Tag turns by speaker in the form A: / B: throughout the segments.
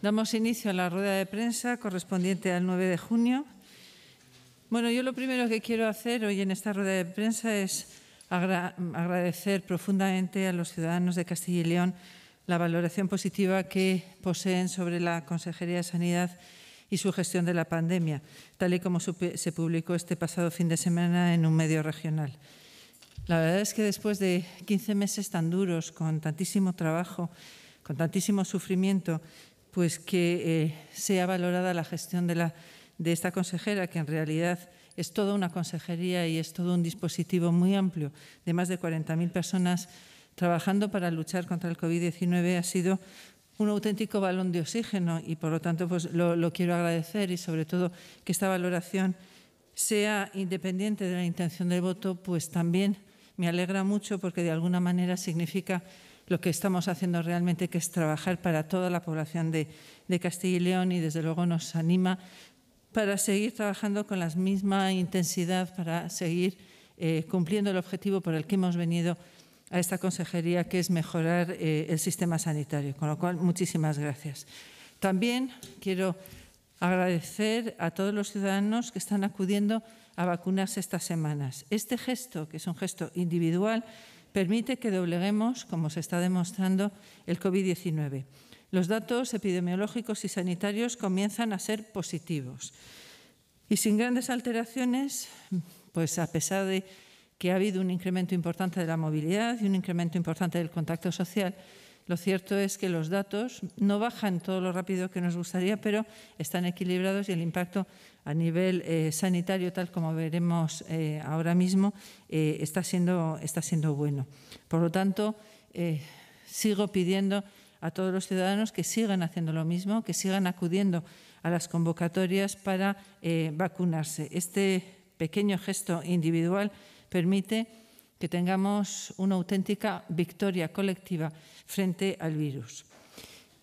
A: Damos inicio a la rueda de prensa correspondiente al 9 de junio. Bueno, yo lo primero que quiero hacer hoy en esta rueda de prensa es agradecer profundamente a los ciudadanos de Castilla y León la valoración positiva que poseen sobre la Consejería de Sanidad y su gestión de la pandemia, tal y como se publicó este pasado fin de semana en un medio regional. La verdad es que después de 15 meses tan duros, con tantísimo trabajo, con tantísimo sufrimiento pues que eh, sea valorada la gestión de, esta consejera, que en realidad es toda una consejería y es todo un dispositivo muy amplio de más de 40.000 personas trabajando para luchar contra el COVID-19, ha sido un auténtico balón de oxígeno y por lo tanto pues, lo, lo, quiero agradecer y sobre todo que esta valoración sea independiente de la intención del voto, pues también me alegra mucho porque de alguna manera significa lo que estamos haciendo realmente, que es trabajar para toda la población de, Castilla y León y desde luego nos anima para seguir trabajando con la misma intensidad, para seguir eh, cumpliendo el objetivo por el que hemos venido a esta consejería, que es mejorar eh, el sistema sanitario. Con lo cual, muchísimas gracias. También quiero agradecer a todos los ciudadanos que están acudiendo a vacunarse estas semanas. Este gesto, que es un gesto individual, permite que dobleguemos, como se está demostrando, el COVID-19. Los datos epidemiológicos y sanitarios comienzan a ser positivos. Y sin grandes alteraciones, pues a pesar de que ha habido un incremento importante de la movilidad y un incremento importante del contacto social, lo cierto es que los datos no bajan todo lo rápido que nos gustaría, pero están equilibrados y el impacto a nivel eh, sanitario, tal como veremos eh, ahora mismo, eh, está, siendo, está siendo bueno. Por lo tanto, sigo pidiendo a todos los ciudadanos que sigan haciendo lo mismo, que sigan acudiendo a las convocatorias para vacunarse. Este pequeño gesto individual permite que tengamos una auténtica victoria colectiva frente al virus.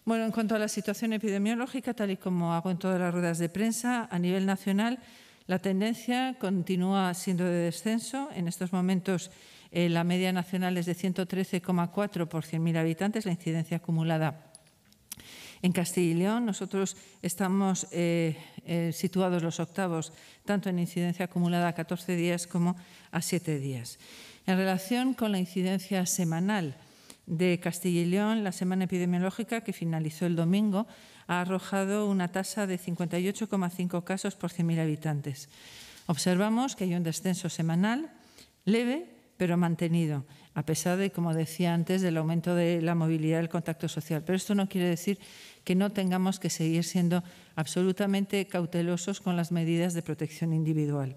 A: Bueno, en cuanto a la situación epidemiológica, tal y como hago en todas las ruedas de prensa, a nivel nacional, la tendencia continúa siendo de descenso. En estos momentos, eh, la media nacional es de 113,4 por 100.000 habitantes, la incidencia acumulada en Castilla y León. Nosotros estamos eh, eh, situados los octavos, tanto en incidencia acumulada a 14 días como a 7 días. En relación con la incidencia semanal de Castilla y León, la semana epidemiológica que finalizó el domingo ha arrojado una tasa de 58,5 casos por 100.000 habitantes. Observamos que hay un descenso semanal leve, pero mantenido, a pesar de, como decía antes, del aumento de la movilidad del contacto social. Pero esto no quiere decir que no tengamos que seguir siendo absolutamente cautelosos con las medidas de protección individual.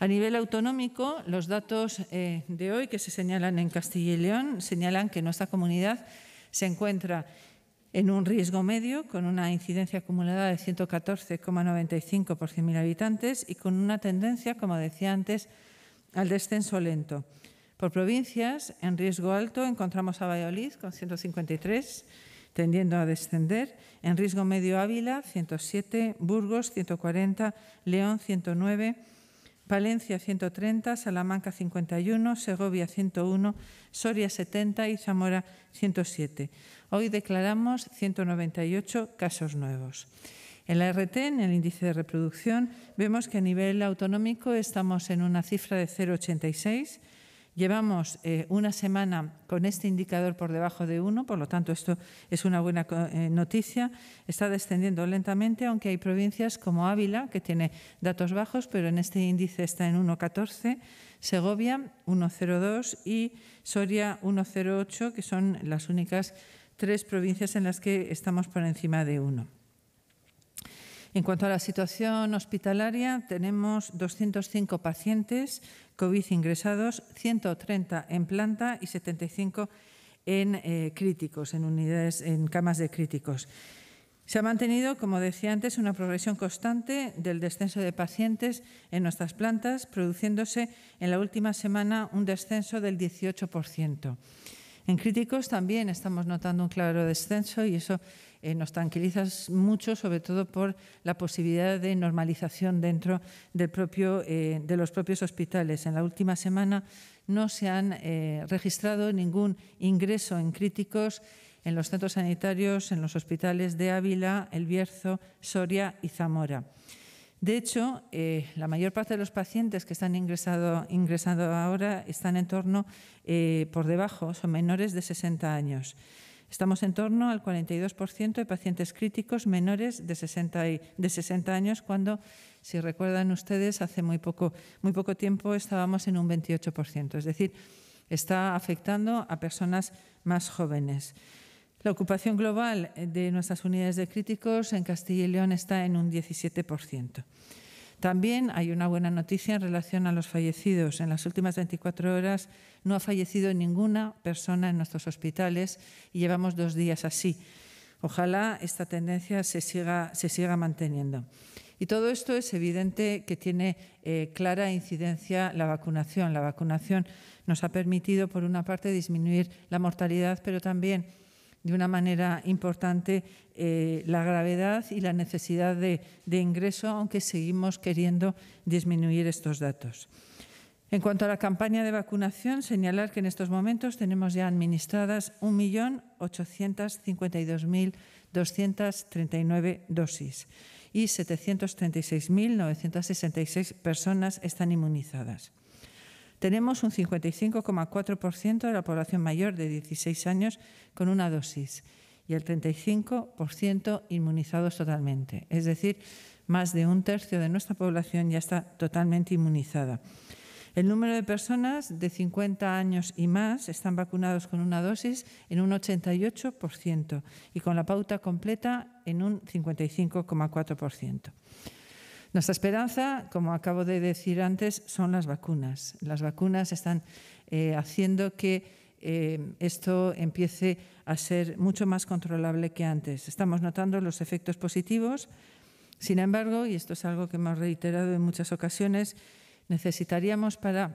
A: A nivel autonómico, los datos eh, de hoy que se señalan en Castilla y León señalan que nuestra comunidad se encuentra en un riesgo medio, con una incidencia acumulada de 114,95 por 100.000 habitantes y con una tendencia, como decía antes, al descenso lento. Por provincias, en riesgo alto encontramos a Valladolid con 153, tendiendo a descender. En riesgo medio Ávila, 107, Burgos, 140, León, 109. Palencia 130, Salamanca 51, Segovia 101, Soria 70 y Zamora 107. Hoy declaramos 198 casos nuevos. En la RT, en el índice de reproducción, vemos que a nivel autonómico estamos en una cifra de 0,86 Llevamos eh, una semana con este indicador por debajo de 1, por lo tanto esto es una buena eh, noticia. Está descendiendo lentamente, aunque hay provincias como Ávila, que tiene datos bajos, pero en este índice está en 1,14, Segovia 1,02 y Soria 1,08, que son las únicas tres provincias en las que estamos por encima de 1. En cuanto a la situación hospitalaria, tenemos 205 pacientes, COVID ingresados, 130 en planta y 75 en eh, críticos, en unidades, en camas de críticos. Se ha mantenido, como decía antes, una progresión constante del descenso de pacientes en nuestras plantas, produciéndose en la última semana un descenso del 18%. En críticos también estamos notando un claro descenso y eso eh, nos tranquiliza mucho, sobre todo por la posibilidad de normalización dentro eh, de los propios hospitales. En la última semana no se han eh, registrado ningún ingreso en críticos en los centros sanitarios, en los hospitales de Ávila, El Bierzo, Soria y Zamora. De hecho, la mayor parte de los pacientes que están ingresado, ingresando ahora están en torno por debajo, son menores de 60 años. Estamos en torno al 42% de pacientes críticos menores de 60, años, cuando, si recuerdan ustedes, hace muy poco tiempo estábamos en un 28%. Es decir, está afectando a personas más jóvenes. La ocupación global de nuestras unidades de críticos en Castilla y León está en un 17%. También hay una buena noticia en relación a los fallecidos. En las últimas 24 horas no ha fallecido ninguna persona en nuestros hospitales y llevamos dos días así. Ojalá esta tendencia se siga, manteniendo. Y todo esto es evidente que tiene eh, clara incidencia la vacunación. La vacunación nos ha permitido, por una parte, disminuir la mortalidad, pero también de una manera importante eh, la gravedad y la necesidad de, de ingreso, aunque seguimos queriendo disminuir estos datos. En cuanto a la campaña de vacunación, señalar que en estos momentos tenemos ya administradas 1.852.239 dosis y 736.966 personas están inmunizadas. Tenemos un 55,4% de la población mayor de 16 años con una dosis y el 35% inmunizados totalmente. Es decir, más de un tercio de nuestra población ya está totalmente inmunizada. El número de personas de 50 años y más están vacunados con una dosis en un 88% y con la pauta completa en un 55,4%. Nuestra esperanza, como acabo de decir antes, son las vacunas. Las vacunas están eh, haciendo que eh, esto empiece a ser mucho más controlable que antes. Estamos notando los efectos positivos, sin embargo, y esto es algo que hemos reiterado en muchas ocasiones, necesitaríamos para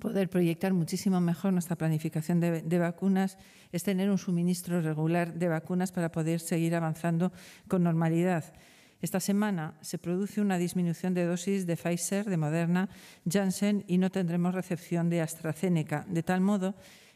A: poder proyectar muchísimo mejor nuestra planificación de vacunas, es tener un suministro regular de vacunas para poder seguir avanzando con normalidad. Esta semana se produce una disminución de dosis de Pfizer, de Moderna, Janssen y no tendremos recepción de AstraZeneca, de tal modo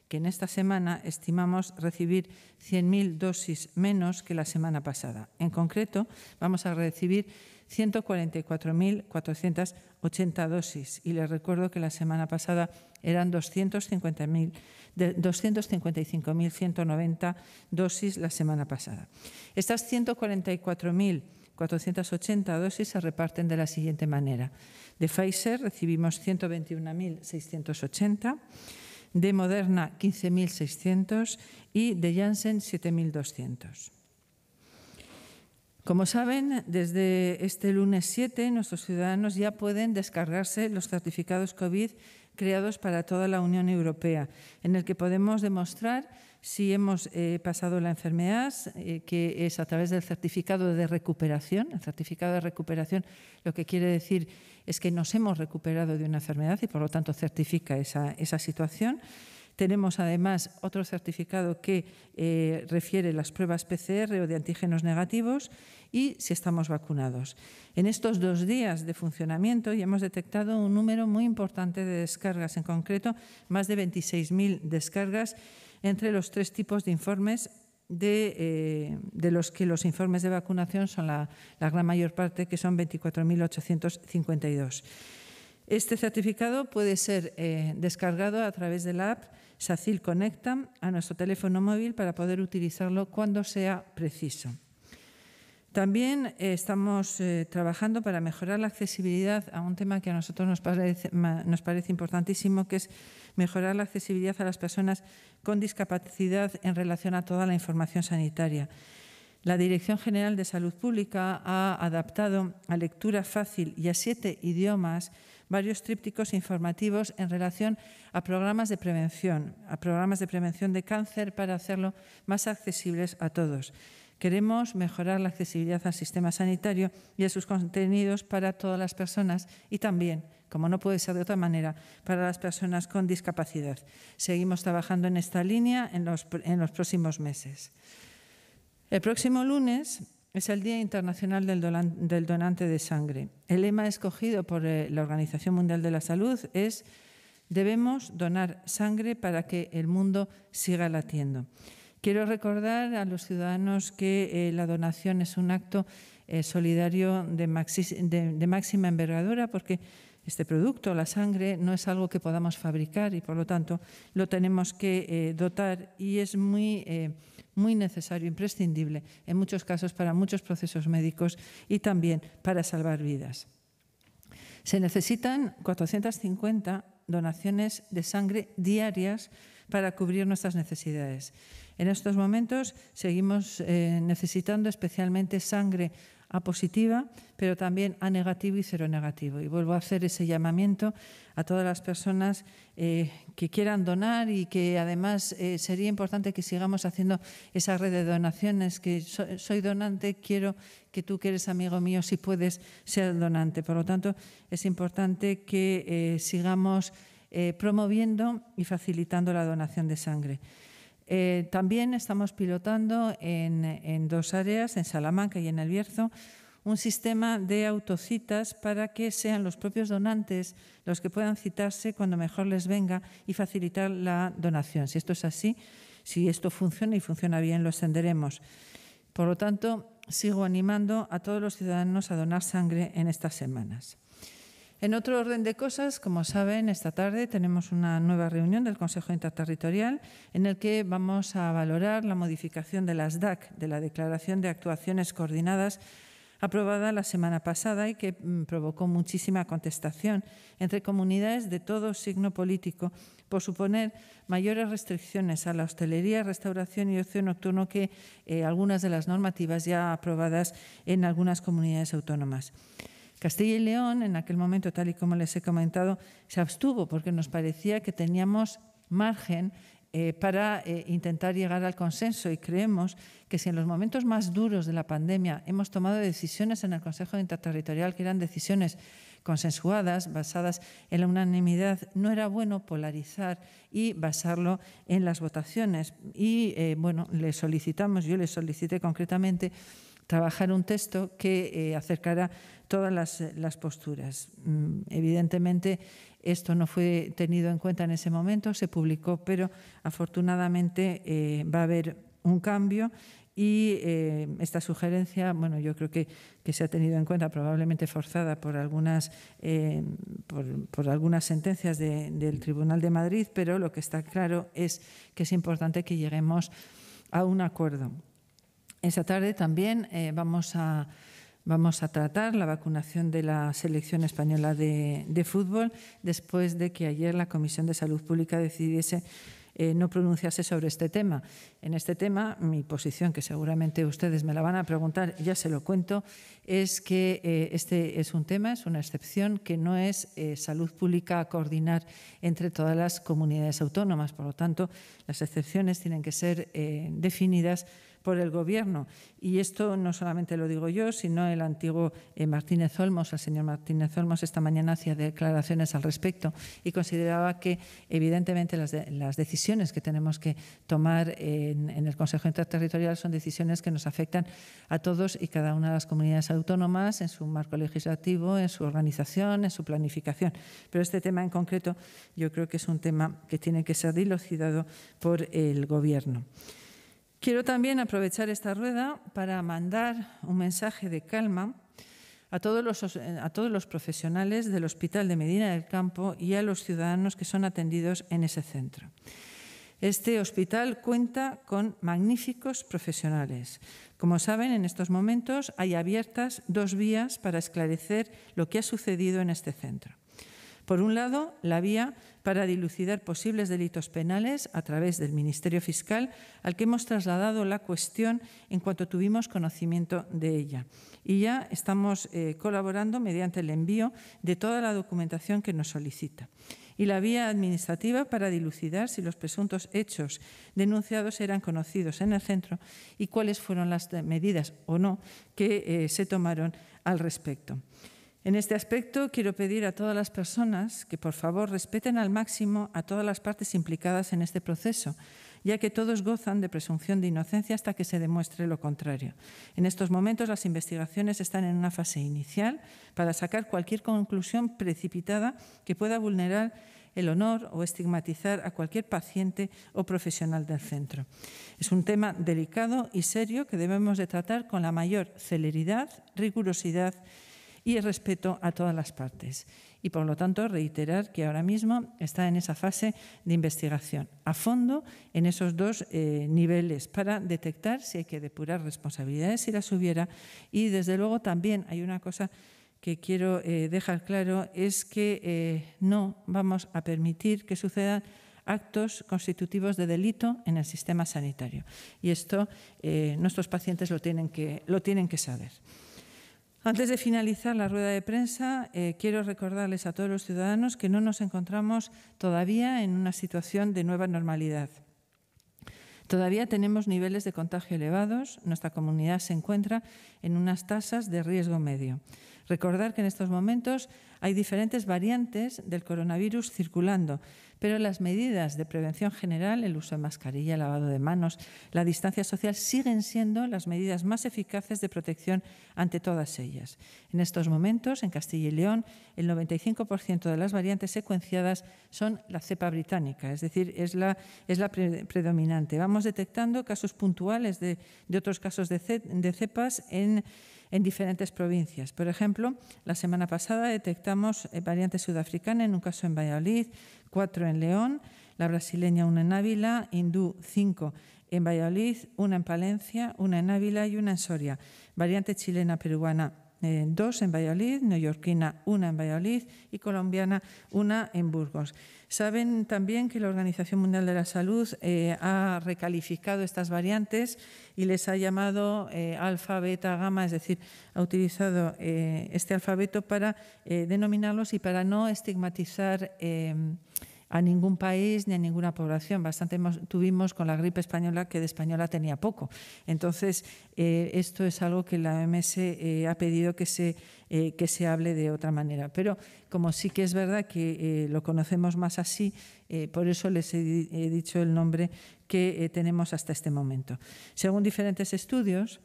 A: que en esta semana estimamos recibir 100.000 dosis menos que la semana pasada. En concreto, vamos a recibir 144.480 dosis y les recuerdo que la semana pasada eran 255.190 dosis la semana pasada. Estas 144.000 480 dosis se reparten de la siguiente manera. De Pfizer recibimos 121.680, de Moderna 15.600 y de Janssen 7.200. Como saben, desde este lunes 7 nuestros ciudadanos ya pueden descargarse los certificados COVID creados para toda la Unión Europea, en el que podemos demostrar si hemos eh, pasado la enfermedad, eh, que es a través del certificado de recuperación. El certificado de recuperación lo que quiere decir es que nos hemos recuperado de una enfermedad y por lo tanto certifica esa, situación. Tenemos además otro certificado que eh, refiere las pruebas PCR o de antígenos negativos y si estamos vacunados. En estos dos días de funcionamiento ya hemos detectado un número muy importante de descargas, en concreto más de 26.000 descargas entre los tres tipos de informes eh, de, los que los informes de vacunación son la, gran mayor parte, que son 24.852. Este certificado puede ser eh, descargado a través de la app SACIL Conecta a nuestro teléfono móvil para poder utilizarlo cuando sea preciso. También eh, estamos eh, trabajando para mejorar la accesibilidad a un tema que a nosotros nos parece, importantísimo, que es mejorar la accesibilidad a las personas con discapacidad en relación a toda la información sanitaria. La Dirección General de Salud Pública ha adaptado a lectura fácil y a siete idiomas varios trípticos informativos en relación a programas de prevención, a programas de prevención de cáncer para hacerlo más accesibles a todos. Queremos mejorar la accesibilidad al sistema sanitario y a sus contenidos para todas las personas y también, como no puede ser de otra manera, para las personas con discapacidad. Seguimos trabajando en esta línea en los, próximos meses. El próximo lunes es el Día Internacional del Donante de Sangre. El lema escogido por eh, la Organización Mundial de la Salud es debemos donar sangre para que el mundo siga latiendo. Quiero recordar a los ciudadanos que eh, la donación es un acto eh, solidario de, máxima envergadura porque este producto, la sangre, no es algo que podamos fabricar y por lo tanto lo tenemos que eh, dotar y es muy necesario, imprescindible en muchos casos para muchos procesos médicos y también para salvar vidas. Se necesitan 450 donaciones de sangre diarias para cubrir nuestras necesidades. En estos momentos seguimos eh, necesitando especialmente sangre A positiva, pero también A negativo y cero negativo. Y vuelvo a hacer ese llamamiento a todas las personas eh, que quieran donar y que además eh, sería importante que sigamos haciendo esa red de donaciones, que soy donante, quiero que tú que eres amigo mío, si puedes, ser donante. Por lo tanto, es importante que sigamos promoviendo y facilitando la donación de sangre. Eh, también estamos pilotando en, en, dos áreas, en Salamanca y en El Bierzo, un sistema de autocitas para que sean los propios donantes los que puedan citarse cuando mejor les venga y facilitar la donación. Si esto es así, si esto funciona y funciona bien, lo extenderemos. Por lo tanto, sigo animando a todos los ciudadanos a donar sangre en estas semanas. En otro orden de cosas, como saben, esta tarde tenemos una nueva reunión del Consejo Interterritorial en el que vamos a valorar la modificación de las DAC, de la Declaración de Actuaciones Coordinadas, aprobada la semana pasada y que mm, provocó muchísima contestación entre comunidades de todo signo político por suponer mayores restricciones a la hostelería, restauración y ocio nocturno que eh, algunas de las normativas ya aprobadas en algunas comunidades autónomas. Castilla y León, en aquel momento, tal y como les he comentado, se abstuvo porque nos parecía que teníamos margen eh, para eh, intentar llegar al consenso y creemos que si en los momentos más duros de la pandemia hemos tomado decisiones en el Consejo Interterritorial que eran decisiones consensuadas, basadas en la unanimidad, no era bueno polarizar y basarlo en las votaciones. Y eh, bueno, le solicitamos, yo le solicité concretamente trabajar un texto que eh, acercara todas las, posturas. Mm, evidentemente, esto no fue tenido en cuenta en ese momento, se publicó, pero afortunadamente eh, va a haber un cambio y eh, esta sugerencia, bueno, yo creo que, se ha tenido en cuenta, probablemente forzada por algunas, por, algunas sentencias del Tribunal de Madrid, pero lo que está claro es que es importante que lleguemos a un acuerdo. Esta tarde también eh, vamos, a, vamos a tratar la vacunación de la selección española de, fútbol después de que ayer la Comisión de Salud Pública decidiese eh, no pronunciarse sobre este tema. En este tema, mi posición, que seguramente ustedes me la van a preguntar, ya se lo cuento, es que eh, este es un tema, es una excepción, que no es salud pública a coordinar entre todas las comunidades autónomas. Por lo tanto, las excepciones tienen que ser definidas por el Gobierno. Y esto no solamente lo digo yo, sino el antiguo eh, Martínez Olmos, el señor Martínez Olmos, esta mañana hacía declaraciones al respecto y consideraba que, evidentemente, las, decisiones que tenemos que tomar en, en, el Consejo Interterritorial son decisiones que nos afectan a todos y cada una de las comunidades autónomas en su marco legislativo, en su organización, en su planificación. Pero este tema en concreto yo creo que es un tema que tiene que ser dilucidado por el Gobierno. Quiero también aprovechar esta rueda para mandar un mensaje de calma a todos, los, eh, a todos los profesionales del Hospital de Medina del Campo y a los ciudadanos que son atendidos en ese centro. Este hospital cuenta con magníficos profesionales. Como saben, en estos momentos hay abiertas dos vías para esclarecer lo que ha sucedido en este centro. Por un lado, la vía para dilucidar posibles delitos penales a través del Ministerio Fiscal, al que hemos trasladado la cuestión en cuanto tuvimos conocimiento de ella. Y ya estamos eh, colaborando mediante el envío de toda la documentación que nos solicita. Y la vía administrativa para dilucidar si los presuntos hechos denunciados eran conocidos en el centro y cuáles fueron las medidas o no que eh, se tomaron al respecto. En este aspecto, quiero pedir a todas las personas que, por favor, respeten al máximo a todas las partes implicadas en este proceso, ya que todos gozan de presunción de inocencia hasta que se demuestre lo contrario. En estos momentos, las investigaciones están en una fase inicial para sacar cualquier conclusión precipitada que pueda vulnerar el honor o estigmatizar a cualquier paciente o profesional del centro. Es un tema delicado y serio que debemos de tratar con la mayor celeridad, rigurosidad y y el respeto a todas las partes. Y por lo tanto, reiterar que ahora mismo está en esa fase de investigación a fondo en esos dos eh, niveles para detectar si hay que depurar responsabilidades si las hubiera. Y desde luego también hay una cosa que quiero eh, dejar claro es que eh, no vamos a permitir que sucedan actos constitutivos de delito en el sistema sanitario. Y esto nuestros pacientes lo tienen lo tienen que saber. Antes de finalizar la rueda de prensa, eh, quiero recordarles a todos los ciudadanos que no nos encontramos todavía en una situación de nueva normalidad. Todavía tenemos niveles de contagio elevados, nuestra comunidad se encuentra en unas tasas de riesgo medio. Recordar que en estos momentos hay diferentes variantes del coronavirus circulando, pero las medidas de prevención general, el uso de mascarilla, lavado de manos, la distancia social, siguen siendo las medidas más eficaces de protección ante todas ellas. En estos momentos, en Castilla y León, el 95% de las variantes secuenciadas son la cepa británica, es decir, es la, es la predominante. Vamos detectando casos puntuales de, otros casos de cepas en en diferentes provincias. Por ejemplo, la semana pasada detectamos eh, variante sudafricana en un caso en Valladolid, cuatro en León, la brasileña una en Ávila, hindú cinco en Valladolid, una en Palencia, una en Ávila y una en Soria. Variante chilena, peruana eh, dos en Valladolid, neoyorquina una en Valladolid y colombiana una en Burgos. Saben también que la Organización Mundial de la Salud eh, ha recalificado estas variantes y les ha llamado eh, alfa, beta, gamma, es decir, ha utilizado eh, este alfabeto para denominarlos y para no estigmatizar a ningún país ni a ninguna población. Bastante tuvimos con la gripe española que de española tenía poco. Entonces, eh, esto es algo que la OMS eh, ha pedido que se, eh, que se hable de otra manera. Pero como sí que es verdad que lo conocemos más así, por eso les he, he, dicho el nombre que tenemos hasta este momento. Según diferentes estudios,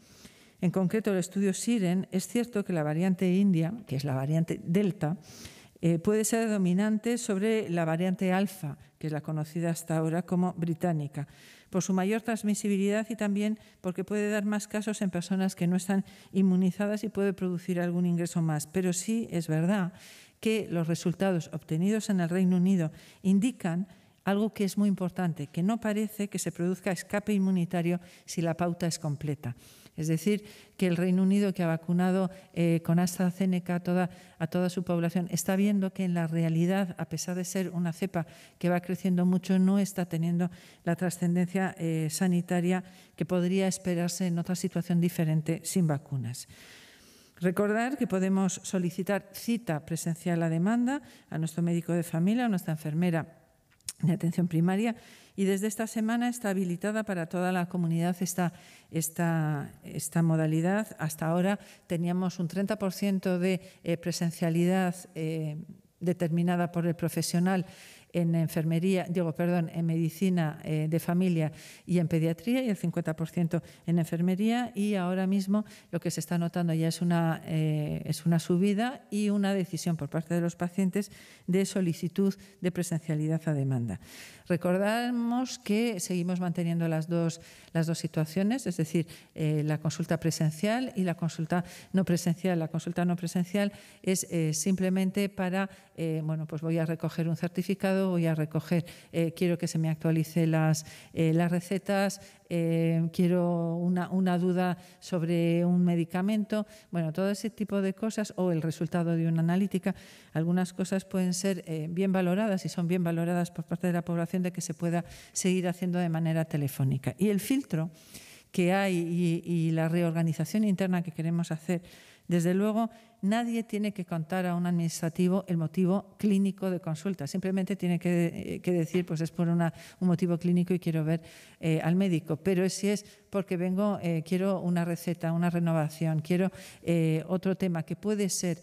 A: en concreto el estudio SIREN, es cierto que la variante india, que es la variante delta, eh, puede ser dominante sobre la variante alfa, que es la conocida hasta ahora como británica, por su mayor transmisibilidad y también porque puede dar más casos en personas que no están inmunizadas y puede producir algún ingreso más. Pero sí es verdad que los resultados obtenidos en el Reino Unido indican algo que es muy importante, que no parece que se produzca escape inmunitario si la pauta es completa. Es decir, que el Reino Unido, que ha vacunado eh, con AstraZeneca a toda, a toda su población, está viendo que en la realidad, a pesar de ser una cepa que va creciendo mucho, no está teniendo la trascendencia eh, sanitaria que podría esperarse en otra situación diferente sin vacunas. Recordar que podemos solicitar cita presencial a demanda a nuestro médico de familia, a nuestra enfermera de atención primaria y desde esta semana está habilitada para toda la comunidad esta, modalidad. Hasta ahora teníamos un 30% de eh, presencialidad eh, determinada por el profesional en enfermería, digo, perdón, en medicina eh, de familia y en pediatría y el 50% en enfermería y ahora mismo lo que se está notando ya es una, eh, es una subida y una decisión por parte de los pacientes de solicitud de presencialidad a demanda. Recordamos que seguimos manteniendo las dos, las dos situaciones, es decir, eh, la consulta presencial y la consulta no presencial. La consulta no presencial es simplemente para, bueno, pues voy a recoger un certificado voy a recoger, eh, quiero que se me actualice las, eh, las recetas, eh, quiero una, duda sobre un medicamento, bueno, todo ese tipo de cosas o el resultado de una analítica, algunas cosas pueden ser bien valoradas y son bien valoradas por parte de la población de que se pueda seguir haciendo de manera telefónica. Y el filtro que hay y la reorganización interna que queremos hacer desde luego, nadie tiene que contar a un administrativo el motivo clínico de consulta. Simplemente tiene que, eh, decir, pues es por una, un motivo clínico y quiero ver eh, al médico. Pero si es porque vengo, eh, quiero una receta, una renovación, quiero otro tema que puede ser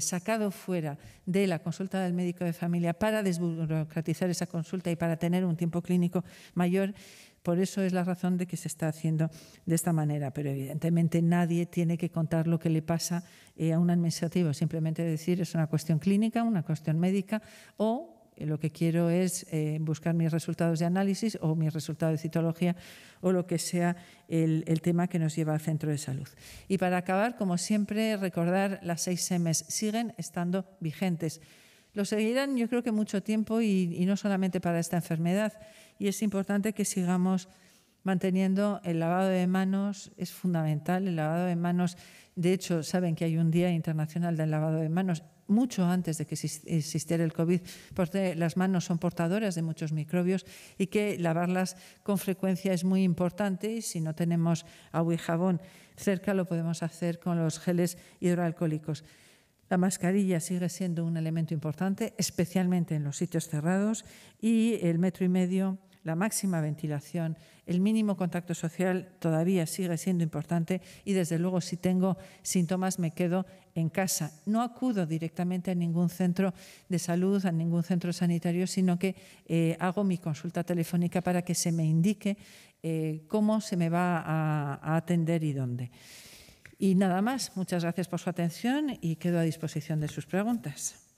A: sacado fuera de la consulta del médico de familia para desburocratizar esa consulta y para tener un tiempo clínico mayor, por eso es la razón de que se está haciendo de esta manera. Pero evidentemente nadie tiene que contar lo que le pasa eh, a un administrativo, simplemente decir es una cuestión clínica, una cuestión médica o eh, lo que quiero es eh, buscar mis resultados de análisis o mis resultados de citología o lo que sea el, tema que nos lleva al centro de salud. Y para acabar, como siempre, recordar las seis M's siguen estando vigentes. Lo seguirán yo creo que mucho tiempo y no solamente para esta enfermedad y es importante que sigamos manteniendo el lavado de manos, es fundamental el lavado de manos. De hecho, saben que hay un Día Internacional del Lavado de Manos mucho antes de que existiera el COVID, porque las manos son portadoras de muchos microbios y que lavarlas con frecuencia es muy importante y si no tenemos agua y jabón cerca lo podemos hacer con los geles hidroalcohólicos. La mascarilla sigue siendo un elemento importante, especialmente en los sitios cerrados y el metro y medio la máxima ventilación, el mínimo contacto social todavía sigue siendo importante y desde luego si tengo síntomas me quedo en casa. No acudo directamente a ningún centro de salud, a ningún centro sanitario, sino que eh, hago mi consulta telefónica para que se me indique eh, cómo se me va a atender y dónde. Y nada más, muchas gracias por su atención y quedo a disposición de sus preguntas.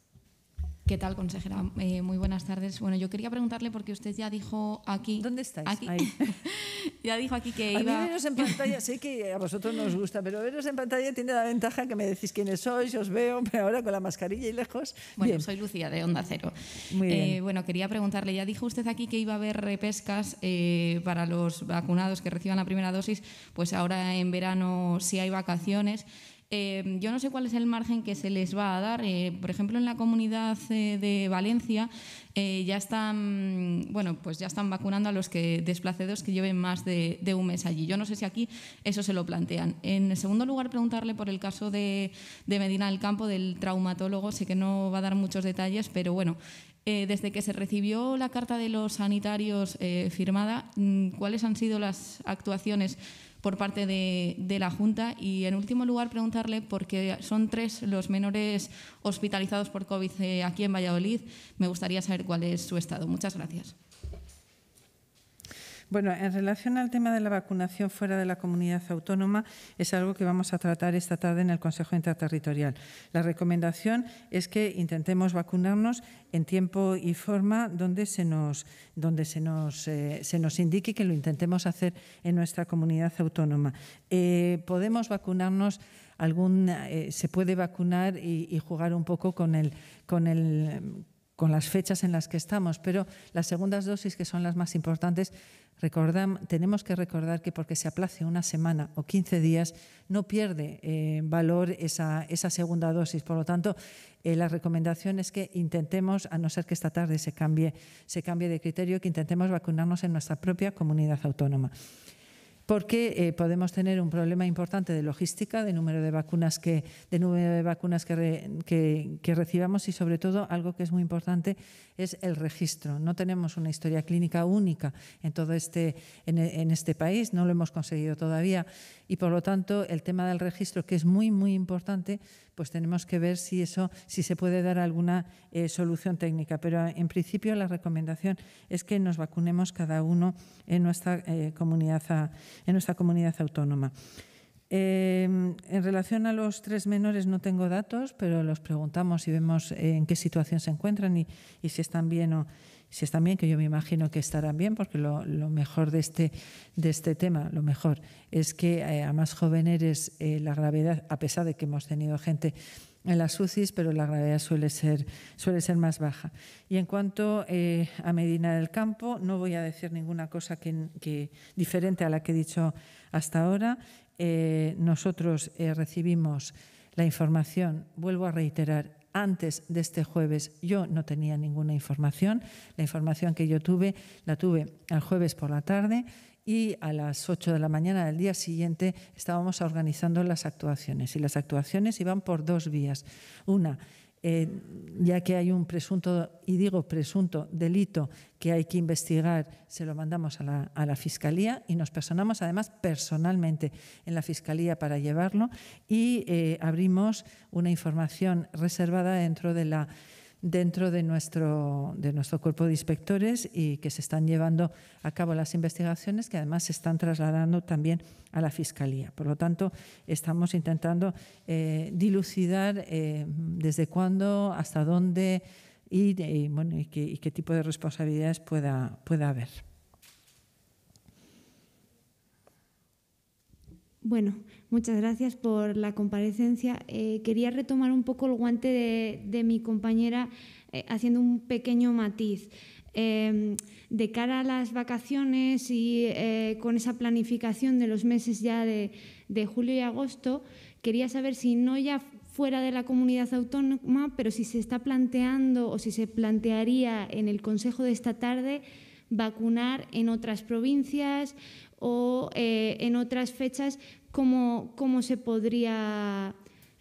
B: ¿Qué tal, consejera? Eh, muy buenas tardes. Bueno, yo quería preguntarle porque usted ya dijo aquí. ¿Dónde estáis? Aquí. ya dijo aquí que iba. A mí veros en pantalla,
A: sé que a vosotros nos gusta, pero veros en pantalla tiene la ventaja que me decís quiénes sois, os veo, pero ahora con la mascarilla y lejos. Bueno, soy Lucía de Onda Cero.
B: Muy eh, bien. bueno, quería preguntarle, ya dijo usted aquí que iba a haber repescas eh, para los vacunados que reciban la primera dosis, pues ahora en verano sí hay vacaciones. Em, yo no sé cuál es el margen que se les va a dar. Eh, por ejemplo, en la comunidad eh, de Valencia eh, ya están, bueno, pues ya están vacunando a los que desplazados que lleven más de, un mes allí. Yo no sé si aquí eso se lo plantean. En segundo lugar, preguntarle por el caso de, Medina del Campo, del traumatólogo. Sé que no va a dar muchos detalles, pero bueno, desde que se recibió la carta de los sanitarios firmada, mm, ¿cuáles han sido las actuaciones por parte de, la Junta. Y en último lugar, preguntarle, por qué son tres los menores hospitalizados por COVID eh, aquí en Valladolid, me gustaría saber cuál es su estado. Muchas gracias.
A: Bueno, en relación al tema de la vacunación fuera de la comunidad autónoma, es algo que vamos a tratar esta tarde en el Consejo Interterritorial. La recomendación es que intentemos vacunarnos en tiempo y forma donde se nos, donde se nos, eh, se nos indique que lo intentemos hacer en nuestra comunidad autónoma. Eh, podemos vacunarnos algún eh, se puede vacunar y, y, jugar un poco con el con el con las fechas en las que estamos, pero las segundas dosis, que son las más importantes, tenemos que recordar que porque se aplace una semana o 15 días, no pierde eh, valor esa, segunda dosis. Por lo tanto, eh, la recomendación es que intentemos, a no ser que esta tarde se cambie, se cambie de criterio, que intentemos vacunarnos en nuestra propia comunidad autónoma porque eh, podemos tener un problema importante de logística, de número de vacunas que, de vacunas que, recibamos y, sobre todo, algo que es muy importante es el registro. No tenemos una historia clínica única en todo este, en este país, no lo hemos conseguido todavía y por lo tanto el tema del registro, que es muy, muy importante, pues tenemos que ver si eso, si se puede dar alguna eh, solución técnica. Pero eh, en principio la recomendación es que nos vacunemos cada uno en nuestra, eh, comunidad, ah, en nuestra comunidad autónoma. Em, en relación a los tres menores no tengo datos, pero los preguntamos y vemos en qué situación se encuentran y, y si están bien o, si están bien, que yo me imagino que estarán bien, porque lo, mejor este, de este, tema, lo mejor, es que eh, a más jóvenes es eh, la gravedad, a pesar de que hemos tenido gente en las UCIs, pero la gravedad suele ser, más baja. Y en cuanto eh, a Medina del Campo, no voy a decir ninguna cosa que, diferente a la que he dicho hasta ahora. nosotros recibimos la información, vuelvo a reiterar, antes de este jueves yo no tenía ninguna información. La información que yo tuve la tuve el jueves por la tarde y a las 8 de la mañana del día siguiente estábamos organizando las actuaciones. Y las actuaciones iban por dos vías. Una, eh, ya que hay un presunto, y digo presunto, delito que hay que investigar, se lo mandamos a la, Fiscalía y nos personamos además personalmente en la Fiscalía para llevarlo y eh, abrimos una información reservada dentro de la dentro de nuestro, de nuestro cuerpo de inspectores y que se están llevando a cabo las investigaciones que además se están trasladando también a la Fiscalía. Por lo tanto, estamos intentando eh, dilucidar eh, desde cuándo, hasta dónde y, qué, tipo de responsabilidades pueda, pueda haber.
C: Bueno, Muchas gracias por la comparecencia. Eh, quería retomar un poco el guante de, mi compañera eh, haciendo un pequeño matiz. Em, de cara a las vacaciones y eh, con esa planificación de los meses ya de, julio y agosto, quería saber si no ya fuera de la comunidad autónoma, pero si se está planteando o si se plantearía en el Consejo de esta tarde vacunar en otras provincias o en otras fechas cómo, se podría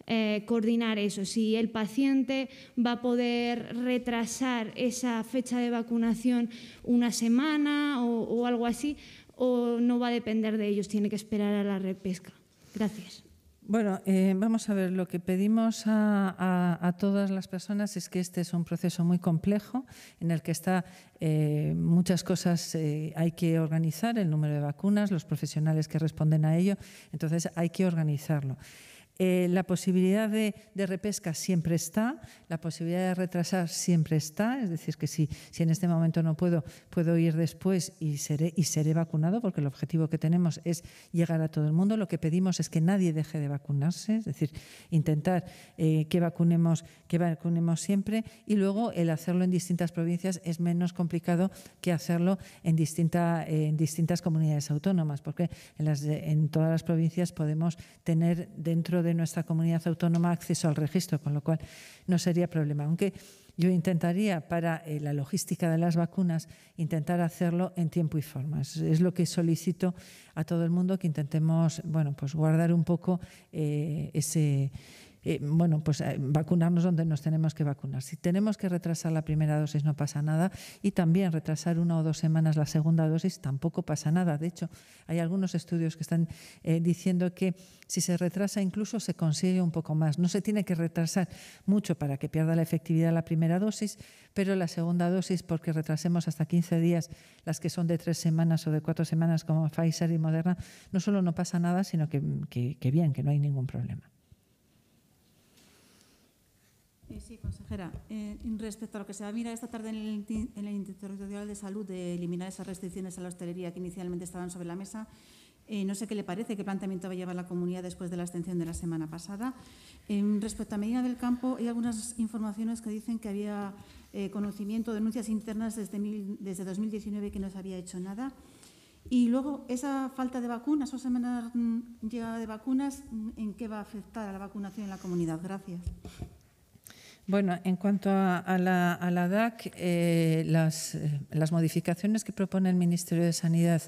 C: eh, coordinar eso, si el paciente va a poder retrasar esa fecha de vacunación una semana o algo así, o no va a depender de ellos, tiene que esperar a la repesca. Gracias.
A: Bueno, eh, vamos a ver, lo que pedimos a, todas las personas es que este es un proceso muy complejo en el que está eh, muchas cosas eh, hay que organizar, el número de vacunas, los profesionales que responden a ello, entonces hay que organizarlo. Eh, la posibilidad de, repesca siempre está, la posibilidad de retrasar siempre está, es decir, que si, si en este momento no puedo, puedo ir después y seré, y seré vacunado, porque el objetivo que tenemos es llegar a todo el mundo. Lo que pedimos es que nadie deje de vacunarse, es decir, intentar eh, que, vacunemos, que vacunemos siempre y luego el hacerlo en distintas provincias es menos complicado que hacerlo en, distinta, en distintas comunidades autónomas, porque en, las, en todas las provincias podemos tener dentro de nuestra comunidad autónoma acceso al registro, con lo cual no sería problema. Aunque yo intentaría para eh, la logística de las vacunas intentar hacerlo en tiempo y forma. Es, lo que solicito a todo el mundo que intentemos, bueno, pues guardar un poco eh, ese eh, bueno, pues eh, vacunarnos donde nos tenemos que vacunar. Si tenemos que retrasar la primera dosis no pasa nada y también retrasar una o dos semanas la segunda dosis tampoco pasa nada. De hecho, hay algunos estudios que están eh, diciendo que si se retrasa incluso se consigue un poco más. No se tiene que retrasar mucho para que pierda la efectividad la primera dosis, pero la segunda dosis, porque retrasemos hasta 15 días las que son de tres semanas o de cuatro semanas como Pfizer y Moderna, no solo no pasa nada, sino que bien, que no hay ningún problema.
D: Sí, consejera. Eh, respecto a lo que se va a esta tarde en el, en de Salud de eliminar esas restricciones a la hostelería que inicialmente estaban sobre la mesa, eh, no sé qué le parece, qué planteamiento va a llevar la comunidad después de la extensión de la semana pasada. Eh, respecto a medida del campo, hay algunas informaciones que dicen que había conocimiento, denuncias internas desde, desde 2019 que no se había hecho nada. Y luego, esa falta de vacunas o semana mm, llegada de vacunas, mm, ¿en qué va a afectar a la vacunación en la comunidad? Gracias.
A: Bueno, en cuanto a, la, DAC, eh, eh, las, modificaciones que propone el Ministerio de Sanidad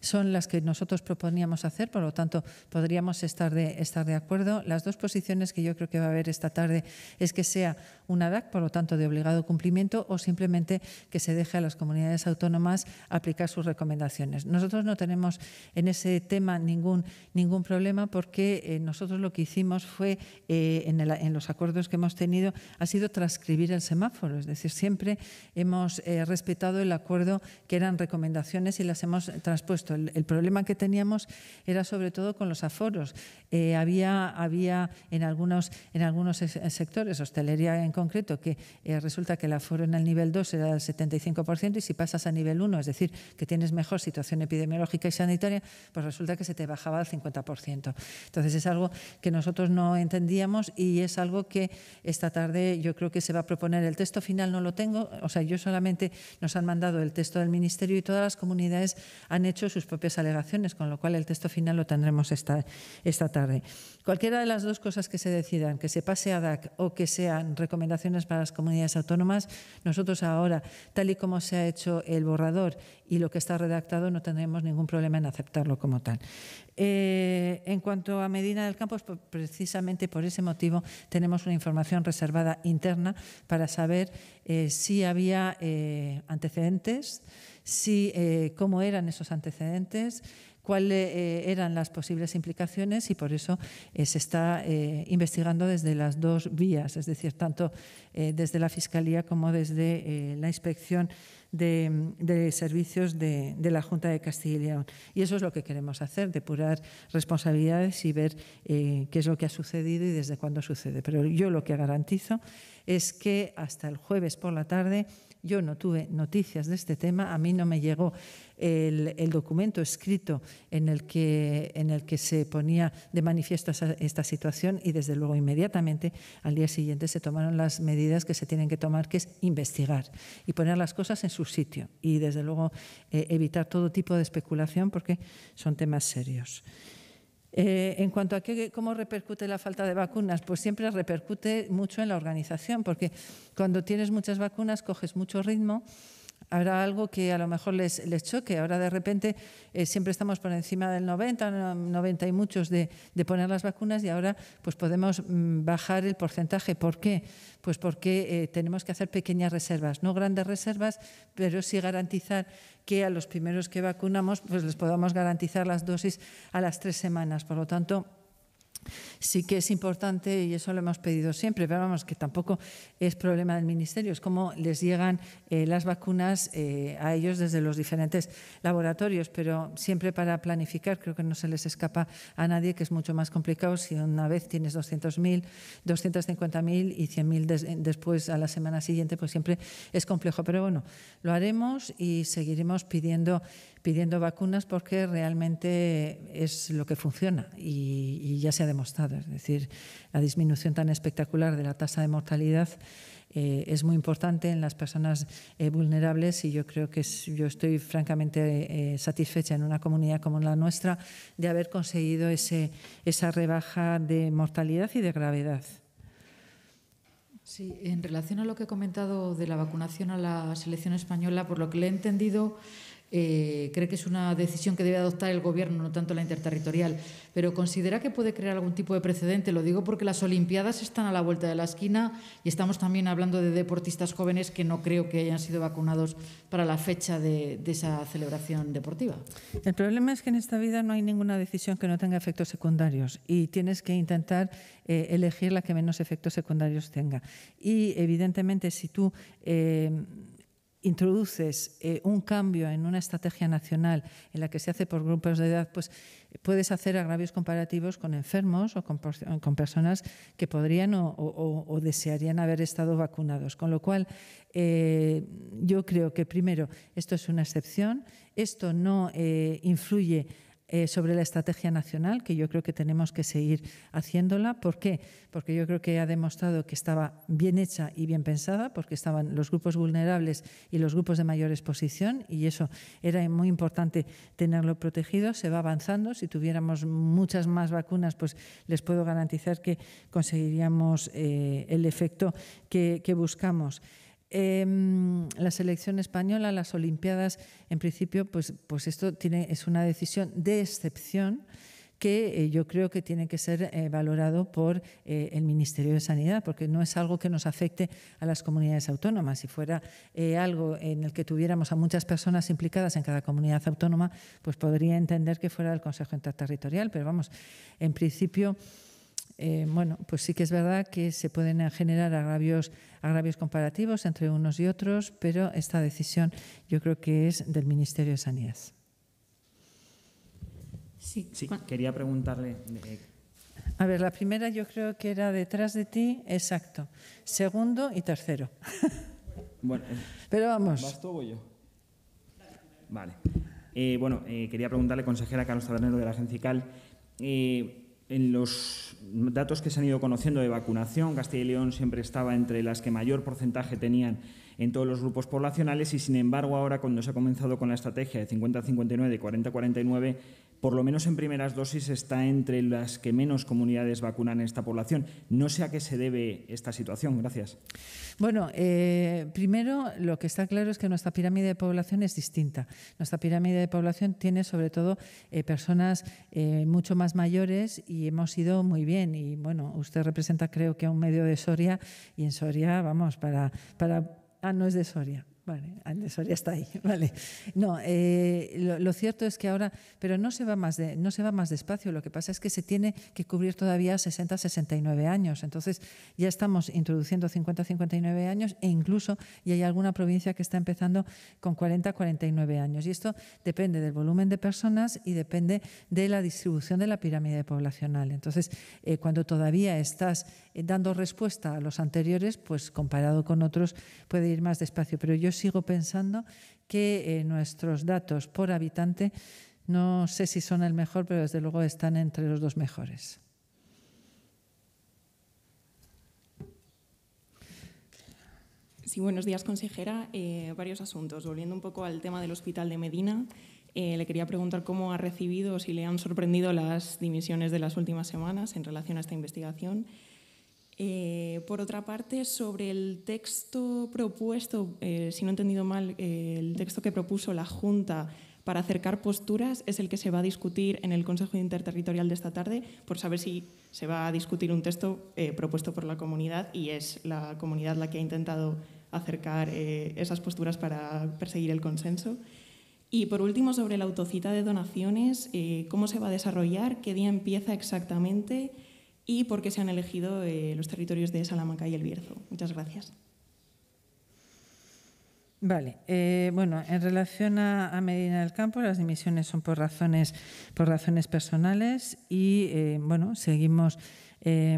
A: son las que nosotros proponíamos hacer, por lo tanto podríamos estar de, estar de acuerdo. Las dos posiciones que yo creo que va a haber esta tarde es que sea una DAC, por lo tanto de obligado cumplimiento, o simplemente que se deje a las comunidades autónomas aplicar sus recomendaciones. Nosotros no tenemos en ese tema ningún, ningún problema porque eh, nosotros lo que hicimos fue, eh, en, los acuerdos que hemos tenido, ha sido transcribir el semáforo, es decir, siempre hemos eh, respetado el acuerdo que eran recomendaciones y las hemos transpuesto el, problema que teníamos era sobre todo con los aforos. Eh, había había en, algunos, en algunos eh, sectores, hostelería en concreto, que eh, resulta que el aforo en el nivel 2 era del 75% y si pasas a nivel 1, es decir, que tienes mejor situación epidemiológica y sanitaria, pues resulta que se te bajaba al 50%. Entonces es algo que nosotros no entendíamos y es algo que esta tarde yo creo que se va a proponer. El texto final no lo tengo, o sea, yo solamente nos han mandado el texto del Ministerio y todas las comunidades han hecho sus propias alegaciones, con lo cual el texto final lo tendremos esta, esta tarde. Cualquiera de las dos cosas que se decidan, que se pase a DAC o que sean recomendaciones para las comunidades autónomas, nosotros ahora, tal y como se ha hecho el borrador y lo que está redactado, no tendremos ningún problema en aceptarlo como tal. Eh, en cuanto a Medina del Campo, precisamente por ese motivo tenemos una información reservada interna para saber eh, si había eh, antecedentes si, eh, cómo eran esos antecedentes, cuáles eh, eran las posibles implicaciones y por eso eh, se está investigando desde las dos vías, es decir, tanto desde la Fiscalía como desde la Inspección de, Servicios de, la Junta de Castilla y León. Y eso es lo que queremos hacer, depurar responsabilidades y ver qué es lo que ha sucedido y desde cuándo sucede. Pero yo lo que garantizo es que hasta el jueves por la tarde yo no tuve noticias de este tema, a mí no me llegó el, documento escrito en el, que, en el que se ponía de manifiesto esta situación y desde luego inmediatamente al día siguiente se tomaron las medidas que se tienen que tomar, que es investigar y poner las cosas en su sitio y desde luego eh, evitar todo tipo de especulación porque son temas serios. Eh, en cuanto a qué, cómo repercute la falta de vacunas, pues siempre repercute mucho en la organización, porque cuando tienes muchas vacunas coges mucho ritmo Habrá algo que a lo mejor les, les choque. Ahora de repente eh, siempre estamos por encima del 90, 90 y muchos de, poner las vacunas y ahora pues podemos mm, bajar el porcentaje. ¿Por qué? Pues porque eh, tenemos que hacer pequeñas reservas, no grandes reservas, pero sí garantizar que a los primeros que vacunamos pues les podamos garantizar las dosis a las tres semanas. Por lo tanto, sí que es importante, y eso lo hemos pedido siempre, pero vamos, que tampoco es problema del Ministerio, es cómo les llegan eh, las vacunas eh, a ellos desde los diferentes laboratorios, pero siempre para planificar, creo que no se les escapa a nadie que es mucho más complicado si una vez tienes 200.000, 250.000 y 100.000 mil después a la semana siguiente, pues siempre es complejo. Pero bueno, lo haremos y seguiremos pidiendo pidiendo vacunas porque realmente es lo que funciona y, ya se ha demostrado. Es decir, la disminución tan espectacular de la tasa de mortalidad eh, es muy importante en las personas eh, vulnerables y yo creo que yo estoy francamente eh, satisfecha en una comunidad como la nuestra de haber conseguido ese, esa rebaja de mortalidad y de gravedad.
B: Sí, en relación a lo que he comentado de la vacunación a la selección española, por lo que le he entendido, eh, ¿Cree que es una decisión que debe adoptar el Gobierno, no tanto la interterritorial? Pero ¿considera que puede crear algún tipo de precedente? Lo digo porque las Olimpiadas están a la vuelta de la esquina y estamos también hablando de deportistas jóvenes que no creo que hayan sido vacunados para la fecha de, esa celebración deportiva.
A: El problema es que en esta vida no hay ninguna decisión que no tenga efectos secundarios y tienes que intentar eh, elegir la que menos efectos secundarios tenga. Y evidentemente si tú... Eh, introduces eh, un cambio en una estrategia nacional en la que se hace por grupos de edad, pues puedes hacer agravios comparativos con enfermos o con, personas que podrían o, desearían haber estado vacunados. Con lo cual, eh, yo creo que primero, esto es una excepción, esto no eh, influye eh, sobre la estrategia nacional, que yo creo que tenemos que seguir haciéndola. ¿Por qué? Porque yo creo que ha demostrado que estaba bien hecha y bien pensada, porque estaban los grupos vulnerables y los grupos de mayor exposición, y eso era muy importante tenerlo protegido. Se va avanzando. Si tuviéramos muchas más vacunas, pues les puedo garantizar que conseguiríamos eh, el efecto que buscamos eh, la selección española, las Olimpiadas, en principio, pues, pues esto tiene, es una decisión de excepción que eh, yo creo que tiene que ser eh, valorado por eh, el Ministerio de Sanidad, porque no es algo que nos afecte a las comunidades autónomas. Si fuera algo en el que tuviéramos a muchas personas implicadas en cada comunidad autónoma, pues podría entender que fuera del Consejo Interterritorial, pero vamos, en principio... Eh, bueno, pues sí que es verdad que se pueden generar agravios, comparativos entre unos y otros, pero esta decisión yo creo que es del Ministerio de Sanidad. Sí, quería preguntarle. Eh, eh, A ver, la primera yo creo que era detrás de ti, exacto. Segundo y tercero.
E: Bueno, pero vamos. Vale. bueno, quería preguntarle, consejera Carlos Tabernero de la Agencia ICAL en los datos que se han ido conociendo de vacunación, Castilla y León siempre estaba entre las que mayor porcentaje tenían en todos los grupos poblacionales y, sin embargo, ahora cuando se ha comenzado con la estrategia de 50-59, 40-49, por lo menos en primeras dosis, está entre las que menos comunidades vacunan en esta población. No sé a qué se debe esta situación. Gracias.
A: Bueno, eh, primero lo que está claro es que nuestra pirámide de población es distinta. Nuestra pirámide de población tiene sobre todo eh, personas eh, mucho más mayores y hemos ido muy bien. Y bueno, usted representa creo que a un medio de Soria y en Soria, vamos, para... para ah, no es de Soria Vale, eso ya está ahí, vale. No, eh, lo, cierto es que ahora, pero no se va más de, no se va más despacio. Lo que pasa es que se tiene que cubrir todavía 60, 69 años. Entonces ya estamos introduciendo 50, 59 años e incluso y hay alguna provincia que está empezando con 40, 49 años. Y esto depende del volumen de personas y depende de la distribución de la pirámide poblacional. Entonces, eh, cuando todavía estás eh, dando respuesta a los anteriores, pues comparado con otros puede ir más despacio. Pero yo sigo pensando que eh, nuestros datos por habitante, no sé si son el mejor, pero desde luego están entre los dos mejores.
D: Sí, buenos días, consejera. Eh, varios asuntos. Volviendo un poco al tema del Hospital de Medina, le quería preguntar cómo ha recibido, si le han sorprendido las dimisiones de las últimas semanas en relación a esta investigación. Eh, por otra parte, sobre el texto propuesto, eh, si no he entendido mal, eh, el texto que propuso la Junta para acercar posturas es el que se va a discutir en el Consejo Interterritorial de esta tarde, por saber si se va a discutir un texto propuesto por la comunidad y es la comunidad la que ha intentado acercar esas posturas para perseguir el consenso. Y por último, sobre la autocita de donaciones, cómo se va a desarrollar, qué día empieza exactamente y por qué se han
A: elegido eh, los territorios de Salamanca y El Bierzo. Muchas gracias. Vale, eh, bueno, en relación a, Medina del Campo, las dimisiones son por razones, por razones personales y eh, bueno, seguimos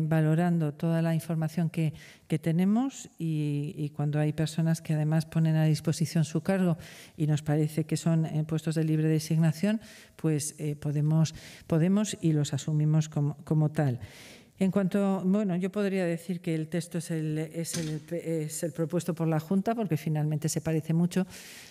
A: valorando toda la información que, tenemos y, cuando hay personas que además ponen a disposición su cargo y nos parece que son puestos de libre designación, pues podemos, podemos y los asumimos como, como tal. En cuanto, bueno, yo podría decir que el texto es el, propuesto por la Junta, porque finalmente se parece mucho,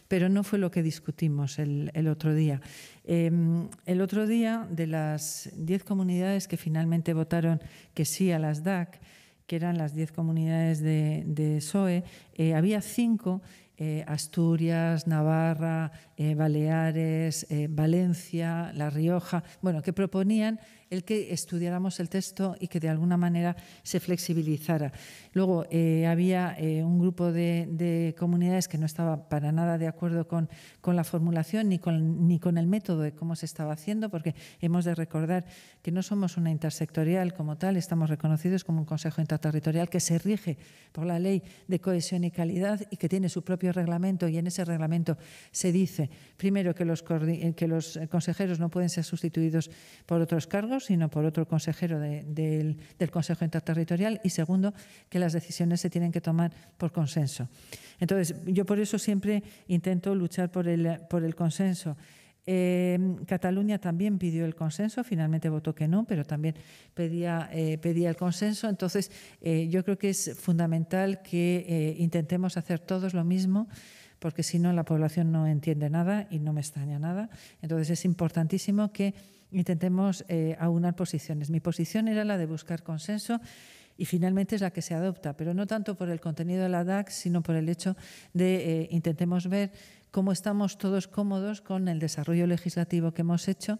A: pero no fue lo que discutimos el, otro día. Em, el otro día, de las diez comunidades que finalmente votaron que sí a las DAC, que eran las diez comunidades de, SOE, e, eh, había cinco eh, Asturias, Navarra, eh, Baleares, Valencia, La Rioja, bueno, que proponían el que estudiáramos el texto y que de alguna manera se flexibilizara. Luego eh, había eh, un grupo de, comunidades que no estaba para nada de acuerdo con, con la formulación ni con, ni con el método de cómo se estaba haciendo, porque hemos de recordar que no somos una intersectorial como tal, estamos reconocidos como un Consejo Interterritorial que se rige por la ley de cohesión y calidad y que tiene su propio reglamento y en ese reglamento se dice, primero, que los, que los eh, consejeros no pueden ser sustituidos por otros cargos, sino por otro consejero del, Consejo Interterritorial y segundo, que las decisiones se tienen que tomar por consenso. Entonces, yo por eso siempre intento luchar por el, consenso. Eh, Cataluña también pidió el consenso, finalmente votó que no, pero también pedía, eh, el consenso. Entonces, eh, yo creo que es fundamental que intentemos hacer todos lo mismo, porque si no, la población no entiende nada y no me extraña nada. Entonces, es importantísimo que intentemos eh, aunar posiciones. Mi posición era la de buscar consenso y finalmente es la que se adopta, pero no tanto por el contenido de la DAC, sino por el hecho de eh, intentemos ver cómo estamos todos cómodos con el desarrollo legislativo que hemos hecho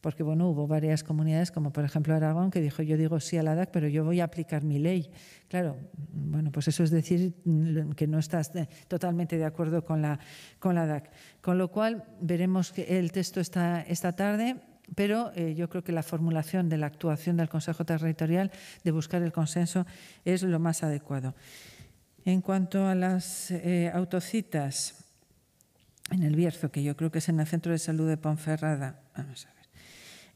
A: porque bueno, hubo varias comunidades, como por ejemplo Aragón, que dijo yo digo sí a la DAC, pero yo voy a aplicar mi ley. Claro, bueno, pues eso es decir mm, que no estás eh, totalmente de acuerdo con la, con la DAC. Con lo cual, veremos que el texto está esta tarde pero eh, yo creo que la formulación de la actuación del Consejo Territorial, de buscar el consenso, es lo más adecuado. En cuanto a las eh, autocitas en el Bierzo, que yo creo que es en el Centro de Salud de Ponferrada,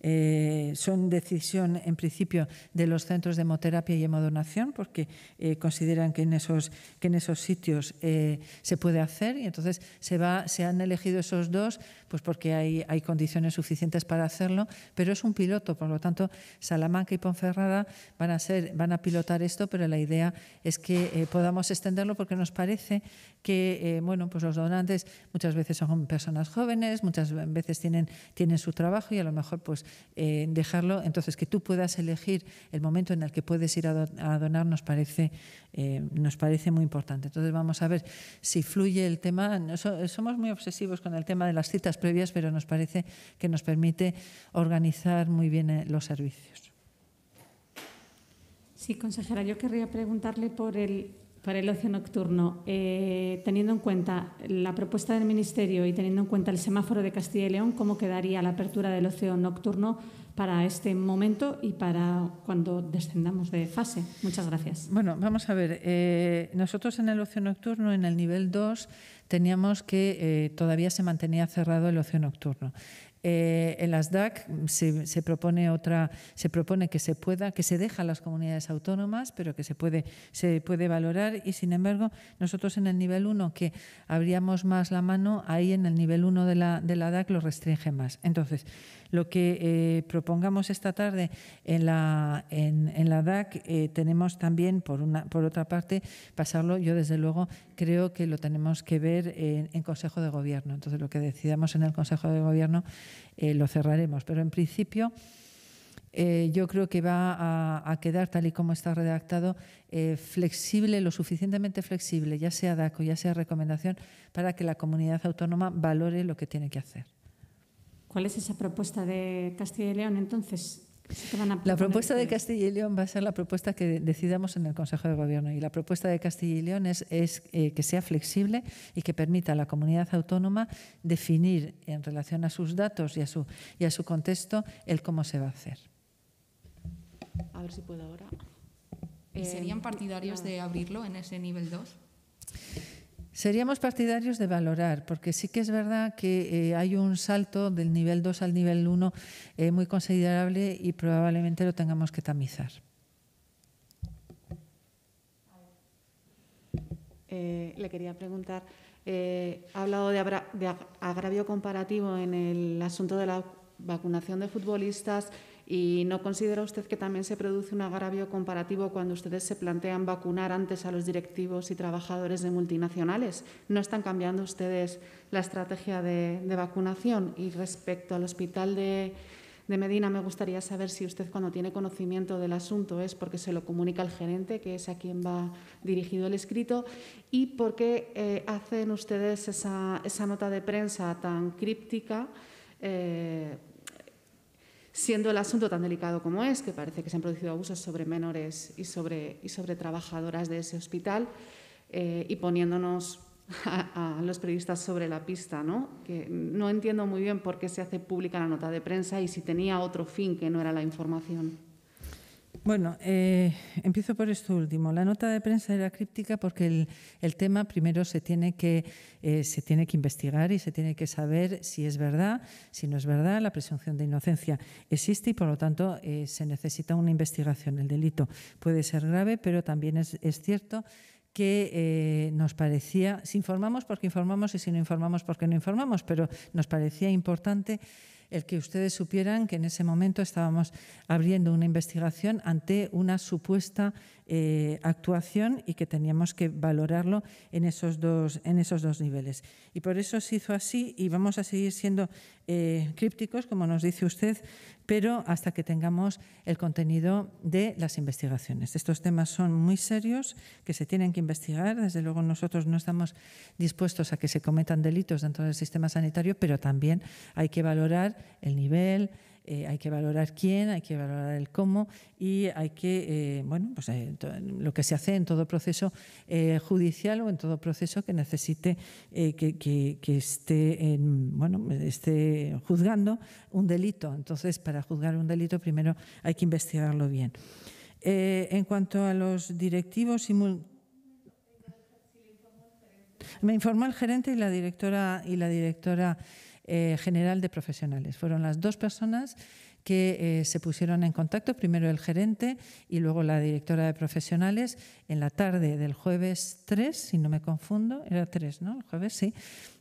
A: eh, son decisión, en principio, de los centros de hemoterapia y hemodonación, porque eh, consideran que en esos, que en esos sitios eh, se puede hacer y entonces se, va, se han elegido esos dos pues porque hay, hay condiciones suficientes para hacerlo, pero es un piloto, por lo tanto, Salamanca y Ponferrada van a, ser, van a pilotar esto, pero la idea es que podamos extenderlo porque nos parece que bueno, pues los donantes muchas veces son personas jóvenes, muchas veces tienen, tienen su trabajo y a lo mejor pues eh, dejarlo. Entonces, que tú puedas elegir el momento en el que puedes ir a, donar nos parece, eh, nos parece muy importante. Entonces, vamos a ver si fluye el tema. somos muy obsesivos con el tema de las citas previas, pero nos parece que nos permite organizar muy bien eh, los servicios.
D: Sí, consejera, yo querría preguntarle por el para el ocio nocturno, eh, teniendo en cuenta la propuesta del Ministerio y teniendo en cuenta el semáforo de Castilla y León, ¿cómo quedaría la apertura del ocio nocturno para este momento y para cuando descendamos de
A: fase? Muchas gracias. Bueno, vamos a ver. Eh, nosotros en el ocio nocturno, en el nivel 2, teníamos que eh, todavía se mantenía cerrado el ocio nocturno. Eh, en las DAC se, propone otra, se propone que se pueda, que se deja a las comunidades autónomas, pero que se puede, se puede valorar y sin embargo nosotros en el nivel 1 que abríamos más la mano, ahí en el nivel 1 de la, de la DAC lo restringe más. Entonces, lo que eh, propongamos esta tarde en la, en, la DAC eh, tenemos también, por, una, por otra parte, pasarlo, yo desde luego creo que lo tenemos que ver en, Consejo de Gobierno. Entonces, lo que decidamos en el Consejo de Gobierno eh, lo cerraremos. Pero en principio... yo creo que va a, quedar, tal y como está redactado, flexible, lo suficientemente flexible, ya sea DAC o ya sea recomendación, para que la comunidad autónoma valore lo que tiene que hacer.
D: ¿Cuál es esa propuesta de Castilla y León entonces? la propuesta de
A: Castilla y León va a ser la propuesta que decidamos en el Consejo de Gobierno. Y la propuesta de Castilla y León es, eh, que sea flexible y que permita a la comunidad autónoma definir en relación a sus datos y a su, y a su contexto el cómo se va a hacer.
B: A ver si puedo ahora. ¿Serían eh, partidarios ah. de abrirlo en ese nivel 2?
A: Seríamos partidarios de valorar, porque sí que es verdad que eh, hay un salto del nivel 2 al nivel 1 eh, muy considerable y probablemente lo tengamos que tamizar.
F: Eh, le quería preguntar, ha hablado de agravio comparativo en el asunto de la vacunación de futbolistas. ¿Y no considera usted que también se produce un agravio comparativo cuando ustedes se plantean vacunar antes a los directivos y trabajadores de multinacionales? ¿No están cambiando ustedes la estrategia de, vacunación? Y respecto al hospital de, Medina, me gustaría saber si usted cuando tiene conocimiento del asunto es porque se lo comunica al gerente, que es a quien va dirigido el escrito, y por qué eh, hacen ustedes esa, nota de prensa tan críptica. Eh, siendo el asunto tan delicado como es, que parece que se han producido abusos sobre menores y sobre, y sobre trabajadoras de ese hospital, eh, y poniéndonos a, los periodistas sobre la pista, ¿no?
A: que no
F: entiendo muy bien por qué se hace pública la nota de prensa y si tenía otro fin que no era la información.
A: Bueno, eh, empiezo por esto último. La nota de prensa era críptica porque el, tema primero se tiene, que, eh, se tiene que investigar y se tiene que saber si es verdad, si no es verdad, la presunción de inocencia existe y por lo tanto eh, se necesita una investigación. El delito puede ser grave, pero también es, cierto que nos parecía, si informamos porque informamos y si no informamos porque no informamos, pero nos parecía importante el que ustedes supieran que en ese momento estábamos abriendo una investigación ante una supuesta eh, actuación y que teníamos que valorarlo en esos, dos, en esos dos niveles. Y por eso se hizo así y vamos a seguir siendo eh, crípticos, como nos dice usted, pero hasta que tengamos el contenido de las investigaciones. Estos temas son muy serios, que se tienen que investigar. Desde luego nosotros no estamos dispuestos a que se cometan delitos dentro del sistema sanitario, pero también hay que valorar el nivel, eh, hay que valorar quién, hay que valorar el cómo y hay que, eh, bueno, pues eh, lo que se hace en todo proceso judicial o en todo proceso que necesite que, esté, en, bueno, esté juzgando un delito. Entonces, para juzgar un delito primero hay que investigarlo bien. en cuanto a los directivos me informó el gerente y la directora y la directora eh, general de profesionales. Fueron las dos personas que eh, se pusieron en contacto, primero el gerente y luego la directora de profesionales, en la tarde del jueves 3, si no me confundo, era 3, ¿no? El jueves, sí.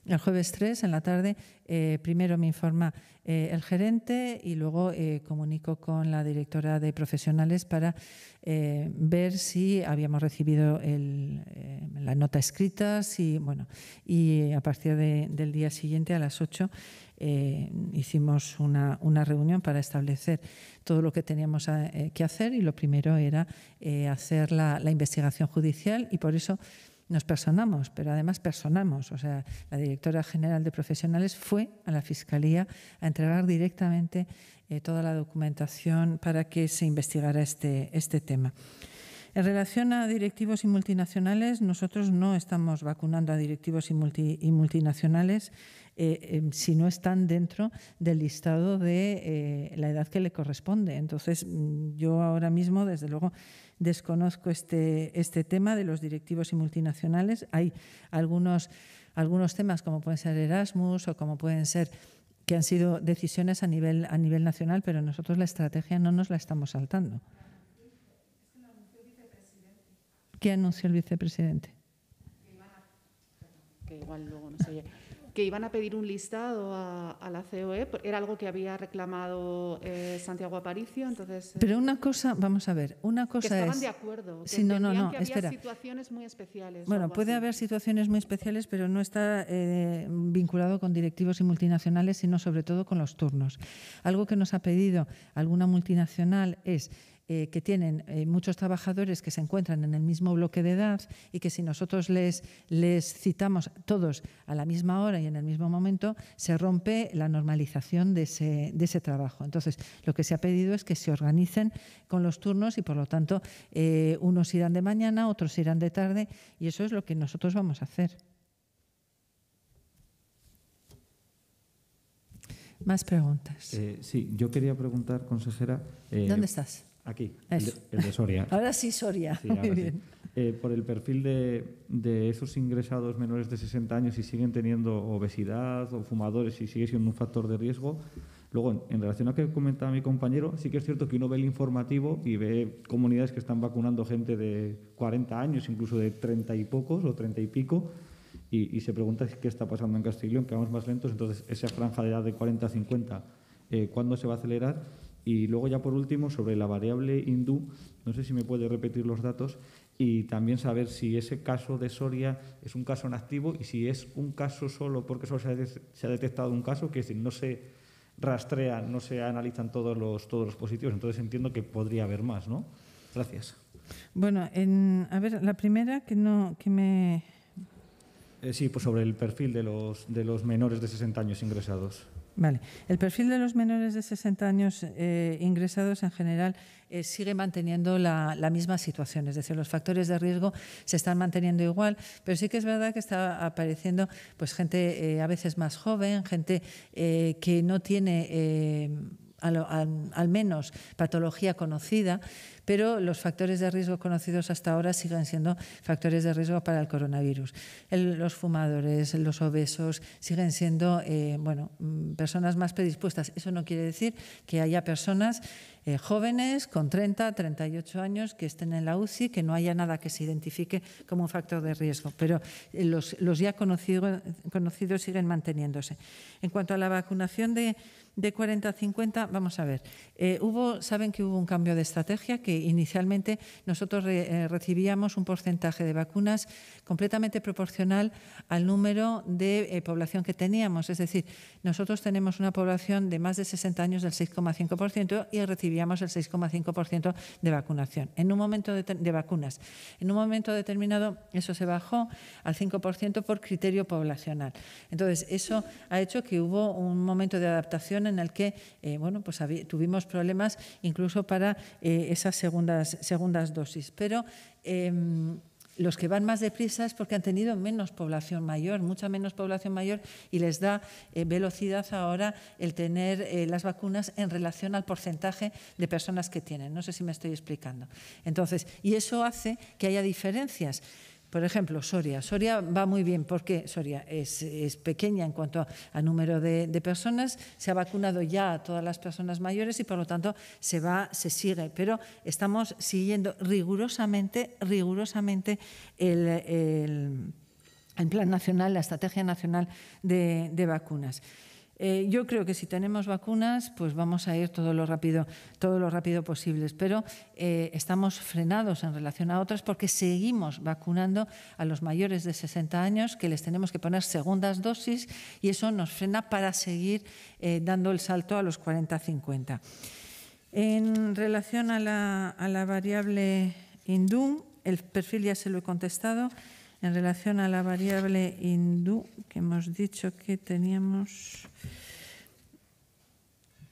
A: El jueves 3, en la tarde, eh, primero me informa eh, el gerente y luego comunico con la directora de profesionales para ver si habíamos recibido la nota escrita, si, bueno, y a partir del día siguiente, a las 8, eh, hicimos una, reunión para establecer todo lo que teníamos eh, que hacer y lo primero era eh, hacer la, investigación judicial y por eso nos personamos, pero además personamos. O sea, la directora general de profesionales fue a la Fiscalía a entregar directamente toda la documentación para que se investigara este, este, tema. En relación a directivos y multinacionales, nosotros no estamos vacunando a directivos y multinacionales. Eh, em, si no están dentro del listado de eh, la edad que le corresponde. Entonces, mm, yo ahora mismo, desde luego, desconozco este, este tema de los directivos y multinacionales. Hay algunos, algunos temas, como pueden ser Erasmus o como pueden ser que han sido decisiones a nivel, a nivel nacional, pero nosotros la estrategia no nos la estamos saltando. ¿Qué anunció el vicepresidente?
F: Que igual luego no se que iban a pedir un listado a, la COE, era algo que había reclamado eh, Santiago Aparicio, entonces...
A: Eh, pero una cosa, vamos a ver, una cosa que estaban de
F: acuerdo, que no, no, no, que había espera. situaciones muy especiales. Bueno, puede haber
A: situaciones muy especiales, pero no está eh, vinculado con directivos y multinacionales, sino sobre todo con los turnos. Algo que nos ha pedido alguna multinacional es eh, que tienen eh, muchos trabajadores que se encuentran en el mismo bloque de edad y que si nosotros les, les citamos todos a la misma hora y en el mismo momento, se rompe la normalización de ese, de ese trabajo. Entonces, lo que se ha pedido es que se organicen con los turnos y, por lo tanto, eh, unos irán de mañana, otros irán de tarde y eso es lo que nosotros vamos a hacer. Más preguntas.
E: sí, yo quería preguntar, consejera. ¿Dónde estás? Aquí, el de, Soria.
A: ahora sí, Soria. Muy
E: eh, por el perfil de, esos ingresados menores de 60 años y siguen teniendo obesidad o fumadores y sigue siendo un factor de riesgo. Luego, en, relación a lo que comentaba mi compañero, sí que es cierto que uno ve el informativo y ve comunidades que están vacunando gente de 40 años, incluso de 30 y pocos o 30 y pico, y, se pregunta qué está pasando en León, que vamos más lentos. Entonces, esa franja de edad de 40 a 50, eh, ¿cuándo se va a acelerar? Y luego ya por último, sobre la variable hindú, no sé si me puede repetir los datos y también saber si ese caso de Soria es un caso en activo y si es un caso solo porque solo se ha, detectado un caso, que es decir, no se rastrea, no se analizan todos los, todos los positivos. Entonces entiendo que podría haber más, ¿no? Gracias.
A: Bueno, a ver, la primera que, no, que me...
E: Eh, sí, pues sobre el perfil de los, de los menores de 60 años ingresados.
A: El perfil de los menores de 60 años eh, ingresados en general eh, sigue manteniendo la, misma situación, es decir, los factores de riesgo se están manteniendo igual, pero sí que es verdad que está apareciendo pues, gente eh, a veces más joven, gente que no tiene al, menos patología conocida, pero los factores de riesgo conocidos hasta ahora siguen siendo factores de riesgo para el coronavirus. los fumadores, los obesos, siguen siendo eh, bueno, mm, personas más predispuestas. Eso no quiere decir que haya personas eh, jóvenes con 30, 38 años que estén en la UCI, que no haya nada que se identifique como un factor de riesgo, pero eh, los, ya conocidos siguen manteniéndose. En cuanto a la vacunación de de 40 a 50, vamos a ver, eh, hubo, saben que hubo un cambio de estrategia que inicialmente nosotros eh, recibíamos un porcentaje de vacunas completamente proporcional al número de eh, población que teníamos. Es decir, nosotros tenemos una población de más de 60 años del 6,5% y recibíamos el 6,5% de vacunación. En un momento de vacunas, en un momento determinado eso se bajó al 5% por criterio poblacional. Entonces, eso ha hecho que hubo un momento de adaptación en el que eh, bueno, pues tuvimos problemas incluso para eh, esas segundas, segundas dosis. Pero em, los que van más deprisa es porque han tenido menos población mayor, mucha menos población mayor, y les da eh, velocidad ahora el tener las vacunas en relación al porcentaje de personas que tienen. No sé si me estoy explicando. Entonces, y eso hace que haya diferencias. Por ejemplo, Soria. Soria va muy bien porque Soria es, pequeña en cuanto a, número de, personas, se ha vacunado ya a todas las personas mayores y por lo tanto se va, se sigue. Pero estamos siguiendo rigurosamente, rigurosamente el, el, Plan Nacional, la Estrategia Nacional de Vacunas. Eh, yo creo que si tenemos vacunas, pues vamos a ir todo lo rápido, todo lo rápido posible. Pero eh, estamos frenados en relación a otras porque seguimos vacunando a los mayores de 60 años que les tenemos que poner segundas dosis y eso nos frena para seguir eh, dando el salto a los 40-50. En relación a la, a la variable INDUM, el perfil ya se lo he contestado en relación a la variable hindú que hemos dicho que teníamos.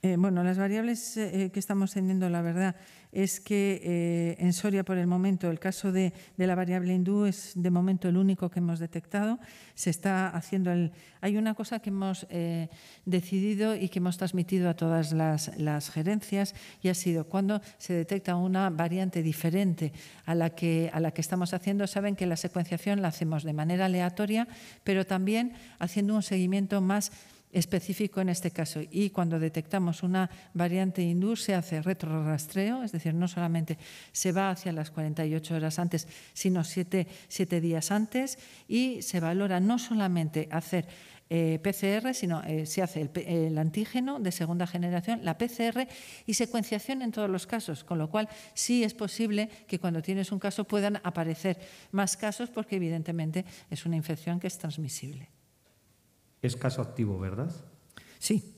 A: Eh, bueno, las variables eh, que estamos teniendo, la verdad, es que eh, en Soria, por el momento, el caso de, la variable hindú es de momento el único que hemos detectado. Se está haciendo el. Hay una cosa que hemos eh, decidido y que hemos transmitido a todas las, las, gerencias y ha sido cuando se detecta una variante diferente a la que a la que estamos haciendo, saben que la secuenciación la hacemos de manera aleatoria, pero también haciendo un seguimiento más específico en este caso. Y cuando detectamos una variante hindú se hace retrorrastreo, es decir, no solamente se va hacia las 48 horas antes, sino 7, días antes y se valora no solamente hacer eh, PCR, sino eh, se hace el, antígeno de segunda generación, la PCR y secuenciación en todos los casos, con lo cual sí es posible que cuando tienes un caso puedan aparecer más casos porque evidentemente es una infección que es transmisible.
E: Es caso activo, ¿verdad?
A: Sí.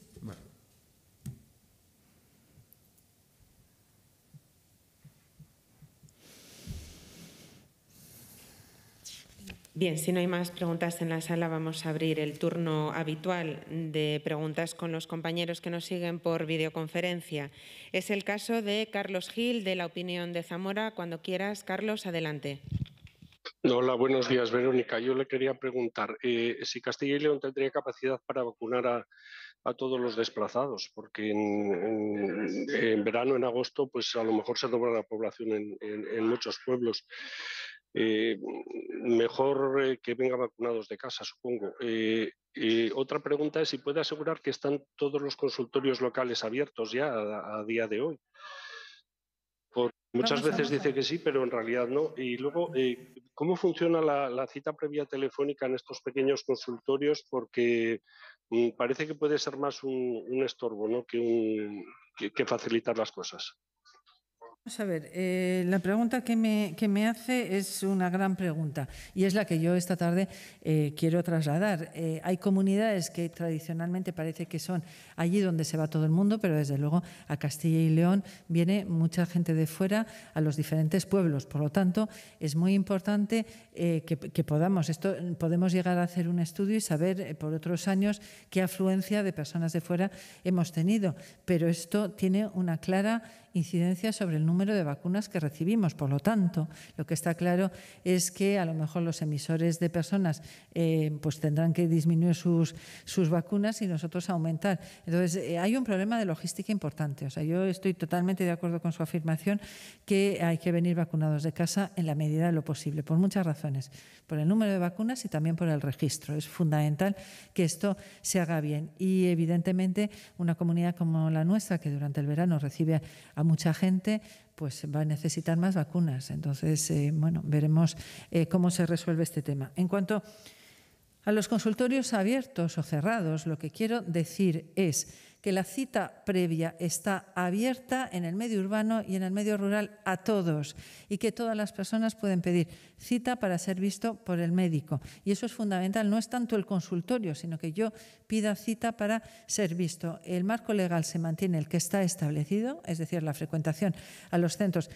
D: Bien, si no hay más preguntas en la sala, vamos a abrir el turno habitual de preguntas con los compañeros que nos siguen por videoconferencia. Es el caso de Carlos Gil, de La Opinión de Zamora. Cuando quieras, Carlos, adelante.
E: Hola, buenos días, Verónica. Yo le quería preguntar eh, si Castilla y León tendría capacidad para vacunar a, todos los desplazados, porque en, verano, en agosto, pues a lo mejor se dobla la población en, muchos pueblos. Eh, mejor eh, que vengan vacunados de casa, supongo. otra pregunta es si puede asegurar que están todos los consultorios locales abiertos ya a día de hoy. Muchas veces dice que sí, pero en realidad no. Y luego, eh, ¿cómo funciona la, cita previa telefónica en estos pequeños consultorios? Porque mm, parece que puede ser más un, estorbo ¿no? que facilitar las cosas.
A: Vamos a ver, eh, la pregunta que me, hace es una gran pregunta y es la que yo esta tarde eh, quiero trasladar. Eh, hay comunidades que tradicionalmente parece que son allí donde se va todo el mundo, pero desde luego a Castilla y León viene mucha gente de fuera a los diferentes pueblos. Por lo tanto, es muy importante que, podamos, esto, podemos llegar a hacer un estudio y saber por otros años qué afluencia de personas de fuera hemos tenido. Pero esto tiene una clara incidencia sobre el número de vacunas que recibimos. Por lo tanto, lo que está claro es que a lo mejor los emisores de personas eh, pues tendrán que disminuir sus, sus vacunas y nosotros aumentar. Entonces, eh, hay un problema de logística importante. O sea, yo estoy totalmente de acuerdo con su afirmación que hay que venir vacunados de casa en la medida de lo posible, por muchas razones. Por el número de vacunas y también por el registro. Es fundamental que esto se haga bien. Y evidentemente, una comunidad como la nuestra, que durante el verano recibe a mucha gente, pues va a necesitar más vacunas. Entonces, eh, bueno, veremos eh, cómo se resuelve este tema. En cuanto a los consultorios abiertos o cerrados, lo que quiero decir es que la cita previa está abierta en el medio urbano y en el medio rural a todos y que todas las personas pueden pedir cita para ser visto por el médico. Y eso es fundamental, no es tanto el consultorio, sino que yo pida cita para ser visto. El marco legal se mantiene el que está establecido, es decir, la frecuentación a los centros,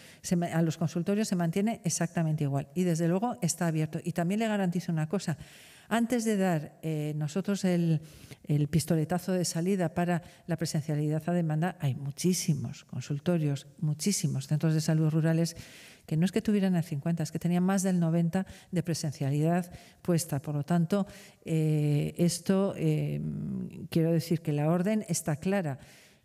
A: a los consultorios se mantiene exactamente igual y desde luego está abierto. Y también le garantizo una cosa, antes de dar eh, nosotros el, pistoletazo de salida para la presencialidad a demanda, hay muchísimos consultorios, muchísimos centros de salud rurales que no es que tuvieran el 50, es que tenían más del 90 de presencialidad puesta. Por lo tanto, eh, esto eh, quiero decir que la orden está clara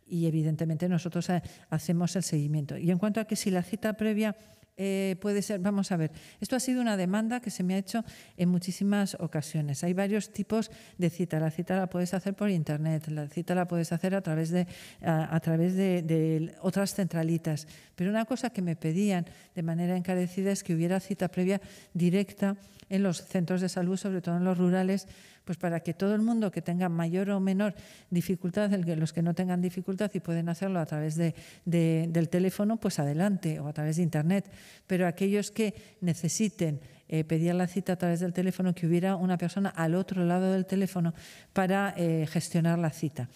A: y evidentemente nosotros hacemos el seguimiento. Y en cuanto a que si la cita previa eh, puede ser, vamos a ver, esto ha sido una demanda que se me ha hecho en muchísimas ocasiones. Hay varios tipos de cita. La cita la puedes hacer por internet, la cita la puedes hacer a través de, a, través de otras centralitas. Pero una cosa que me pedían de manera encarecida es que hubiera cita previa directa en los centros de salud, sobre todo en los rurales, pues para que todo el mundo que tenga mayor o menor dificultad, los que no tengan dificultad y pueden hacerlo a través del teléfono, pues adelante, o a través de Internet. Pero aquellos que necesiten eh, pedir la cita a través del teléfono, que hubiera una persona al otro lado del teléfono para eh, gestionar la cita.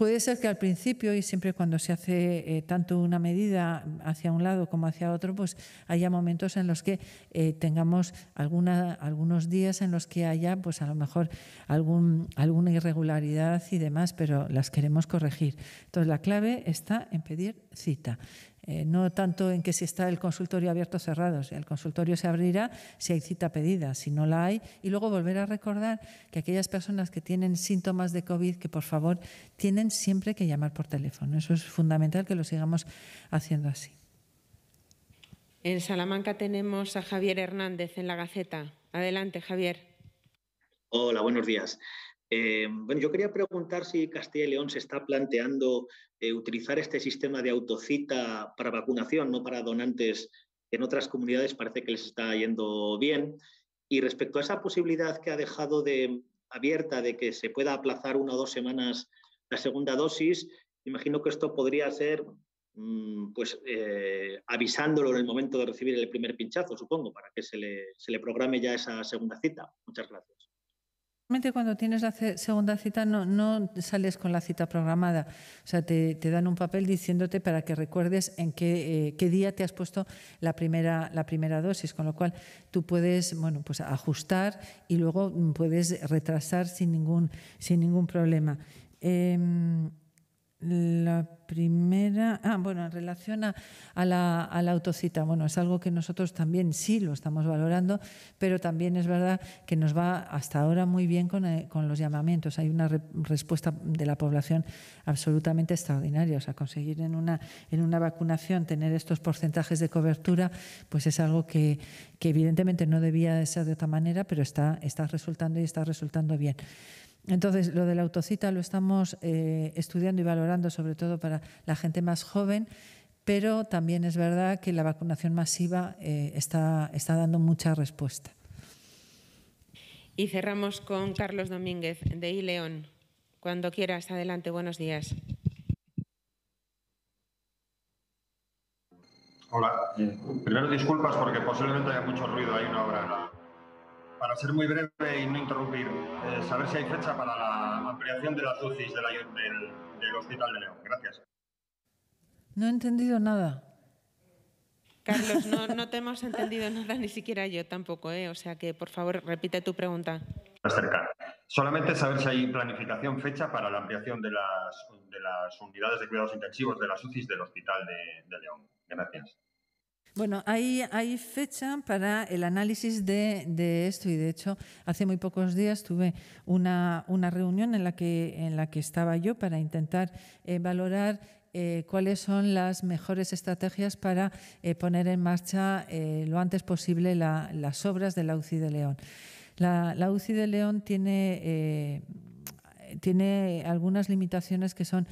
A: Puede ser que al principio y siempre cuando se hace eh, tanto una medida hacia un lado como hacia otro, pues haya momentos en los que eh, tengamos algunos días en los que haya, pues a lo mejor alguna irregularidad y demás, pero las queremos corregir. Entonces la clave está en pedir cita. Eh, no tanto en que si está el consultorio abierto o cerrado, el consultorio se abrirá si hay cita pedida, si no la hay. Y luego volver a recordar que aquellas personas que tienen síntomas de COVID, que por favor tienen siempre que llamar por teléfono. Eso es fundamental que lo sigamos haciendo así. En
D: Salamanca tenemos a Javier Hernández en la Gaceta. Adelante, Javier.
E: Hola, buenos días. Eh, bueno, yo quería preguntar si Castilla y León se está planteando eh, utilizar este sistema de autocita para vacunación, no para donantes. En otras comunidades parece que les está yendo bien. Y respecto a esa posibilidad que ha dejado de, abierta de que se pueda aplazar una o dos semanas la segunda dosis, imagino que esto podría ser mm, pues eh, avisándolo en el momento de recibir el primer pinchazo, supongo, para que se le, se le programe ya esa segunda cita. Muchas gracias.
A: Normalmente cuando tienes la segunda cita no, sales con la cita programada, o sea, te, dan un papel diciéndote para que recuerdes en eh, qué, día te has puesto la primera, la primera dosis, con lo cual tú puedes bueno, pues ajustar y luego puedes retrasar sin ningún, sin ningún problema. Em, la primera, ah, bueno, en relación a, la, autocita, bueno, es algo que nosotros también sí lo estamos valorando, pero también es verdad que nos va hasta ahora muy bien con, eh, los llamamientos. Hay una respuesta de la población absolutamente extraordinaria. O sea, conseguir en una, en una vacunación tener estos porcentajes de cobertura, pues es algo que, evidentemente no debía ser de otra manera, pero está, está resultando y está resultando bien. Entonces, lo de la autocita lo estamos eh, estudiando y valorando, sobre todo para la gente más joven, pero también es verdad que la vacunación masiva eh, está, está dando mucha respuesta.
D: Y cerramos con Carlos Domínguez, de ILEON. Cuando quieras, adelante, buenos días.
E: Hola. Primero disculpas porque posiblemente haya mucho ruido, Ahí una obra para ser muy breve y no interrumpir, eh, saber si hay fecha para la ampliación de las UCIs la, del, del Hospital de León.
A: Gracias. No he entendido nada. Carlos,
E: no,
D: te hemos entendido nada, ni siquiera yo tampoco, ¿eh? o sea que por favor repite tu pregunta. Acercar.
E: Solamente saber si hay planificación fecha para la ampliación de las, de las unidades de cuidados intensivos de las UCIs del Hospital de, de León. Gracias.
A: Bueno, hay, fecha para el análisis de, esto y de hecho hace muy pocos días tuve una, reunión en la, que, estaba yo para intentar eh, valorar eh, cuáles son las mejores estrategias para eh, poner en marcha lo antes posible las obras de la UCI de León. la UCI de León tiene tiene algunas limitaciones que son,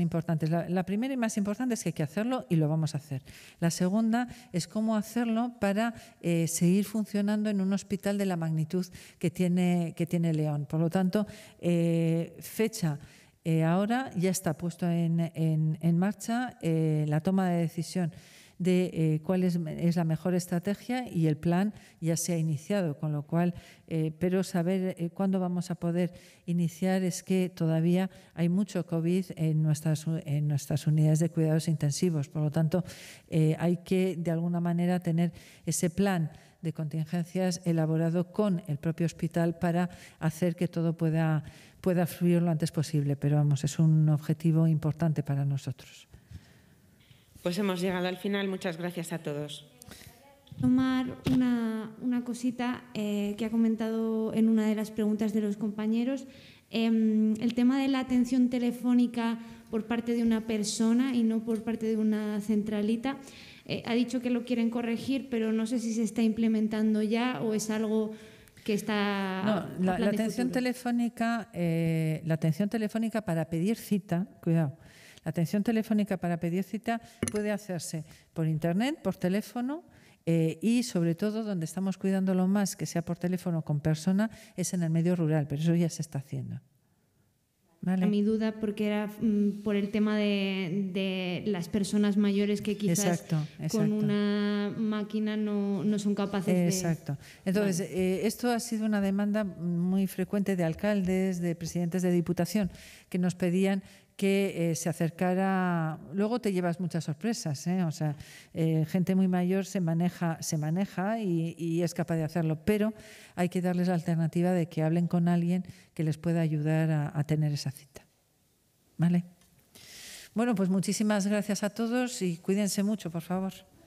A: importantes. La, primera y más importante es que hay que hacerlo y lo vamos a hacer. La segunda es cómo hacerlo para eh, seguir funcionando en un hospital de la magnitud que tiene, León. Por lo tanto, eh, fecha. Eh, ahora ya está puesto en marcha la toma de decisión de eh, cuál es, la mejor estrategia y el plan ya se ha iniciado, con lo cual, eh, pero saber eh, cuándo vamos a poder iniciar es que todavía hay mucho COVID en nuestras, en nuestras unidades de cuidados intensivos, por lo tanto, hay que de alguna manera tener ese plan de contingencias elaborado con el propio hospital para hacer que todo pueda, pueda fluir lo antes posible. Pero vamos, es un objetivo importante para nosotros.
D: Pues hemos llegado al final. Muchas gracias a todos.
C: Tomar una, cosita eh, que ha comentado en una de las preguntas de los compañeros. Em, el tema de la atención telefónica por parte de una persona y no por parte de una centralita. Eh, ha dicho que lo quieren corregir, pero no sé si se está implementando ya o es algo que está. No, la, atención
A: telefónica, eh, la atención telefónica para pedir cita, cuidado, la atención telefónica para pedir puede hacerse por internet, por teléfono. Eh, y sobre todo donde estamos cuidando lo más, que sea por teléfono o con persona, es en el medio rural, pero eso ya se está haciendo.
C: Vale. A mi duda, porque era mm, por el tema de, las personas mayores que quizás con una máquina no, son capaces exacto. de... Exacto. Entonces, eh, esto ha sido una demanda muy
A: frecuente de alcaldes, de presidentes de diputación, que nos pedían que eh, se acercara. Luego te llevas muchas sorpresas, ¿eh? o sea, eh, gente muy mayor se maneja, se maneja y, es capaz de hacerlo, pero hay que darles la alternativa de que hablen con alguien que les pueda ayudar a, a tener esa cita. ¿Vale? Bueno, pues muchísimas gracias a todos y cuídense mucho, por favor.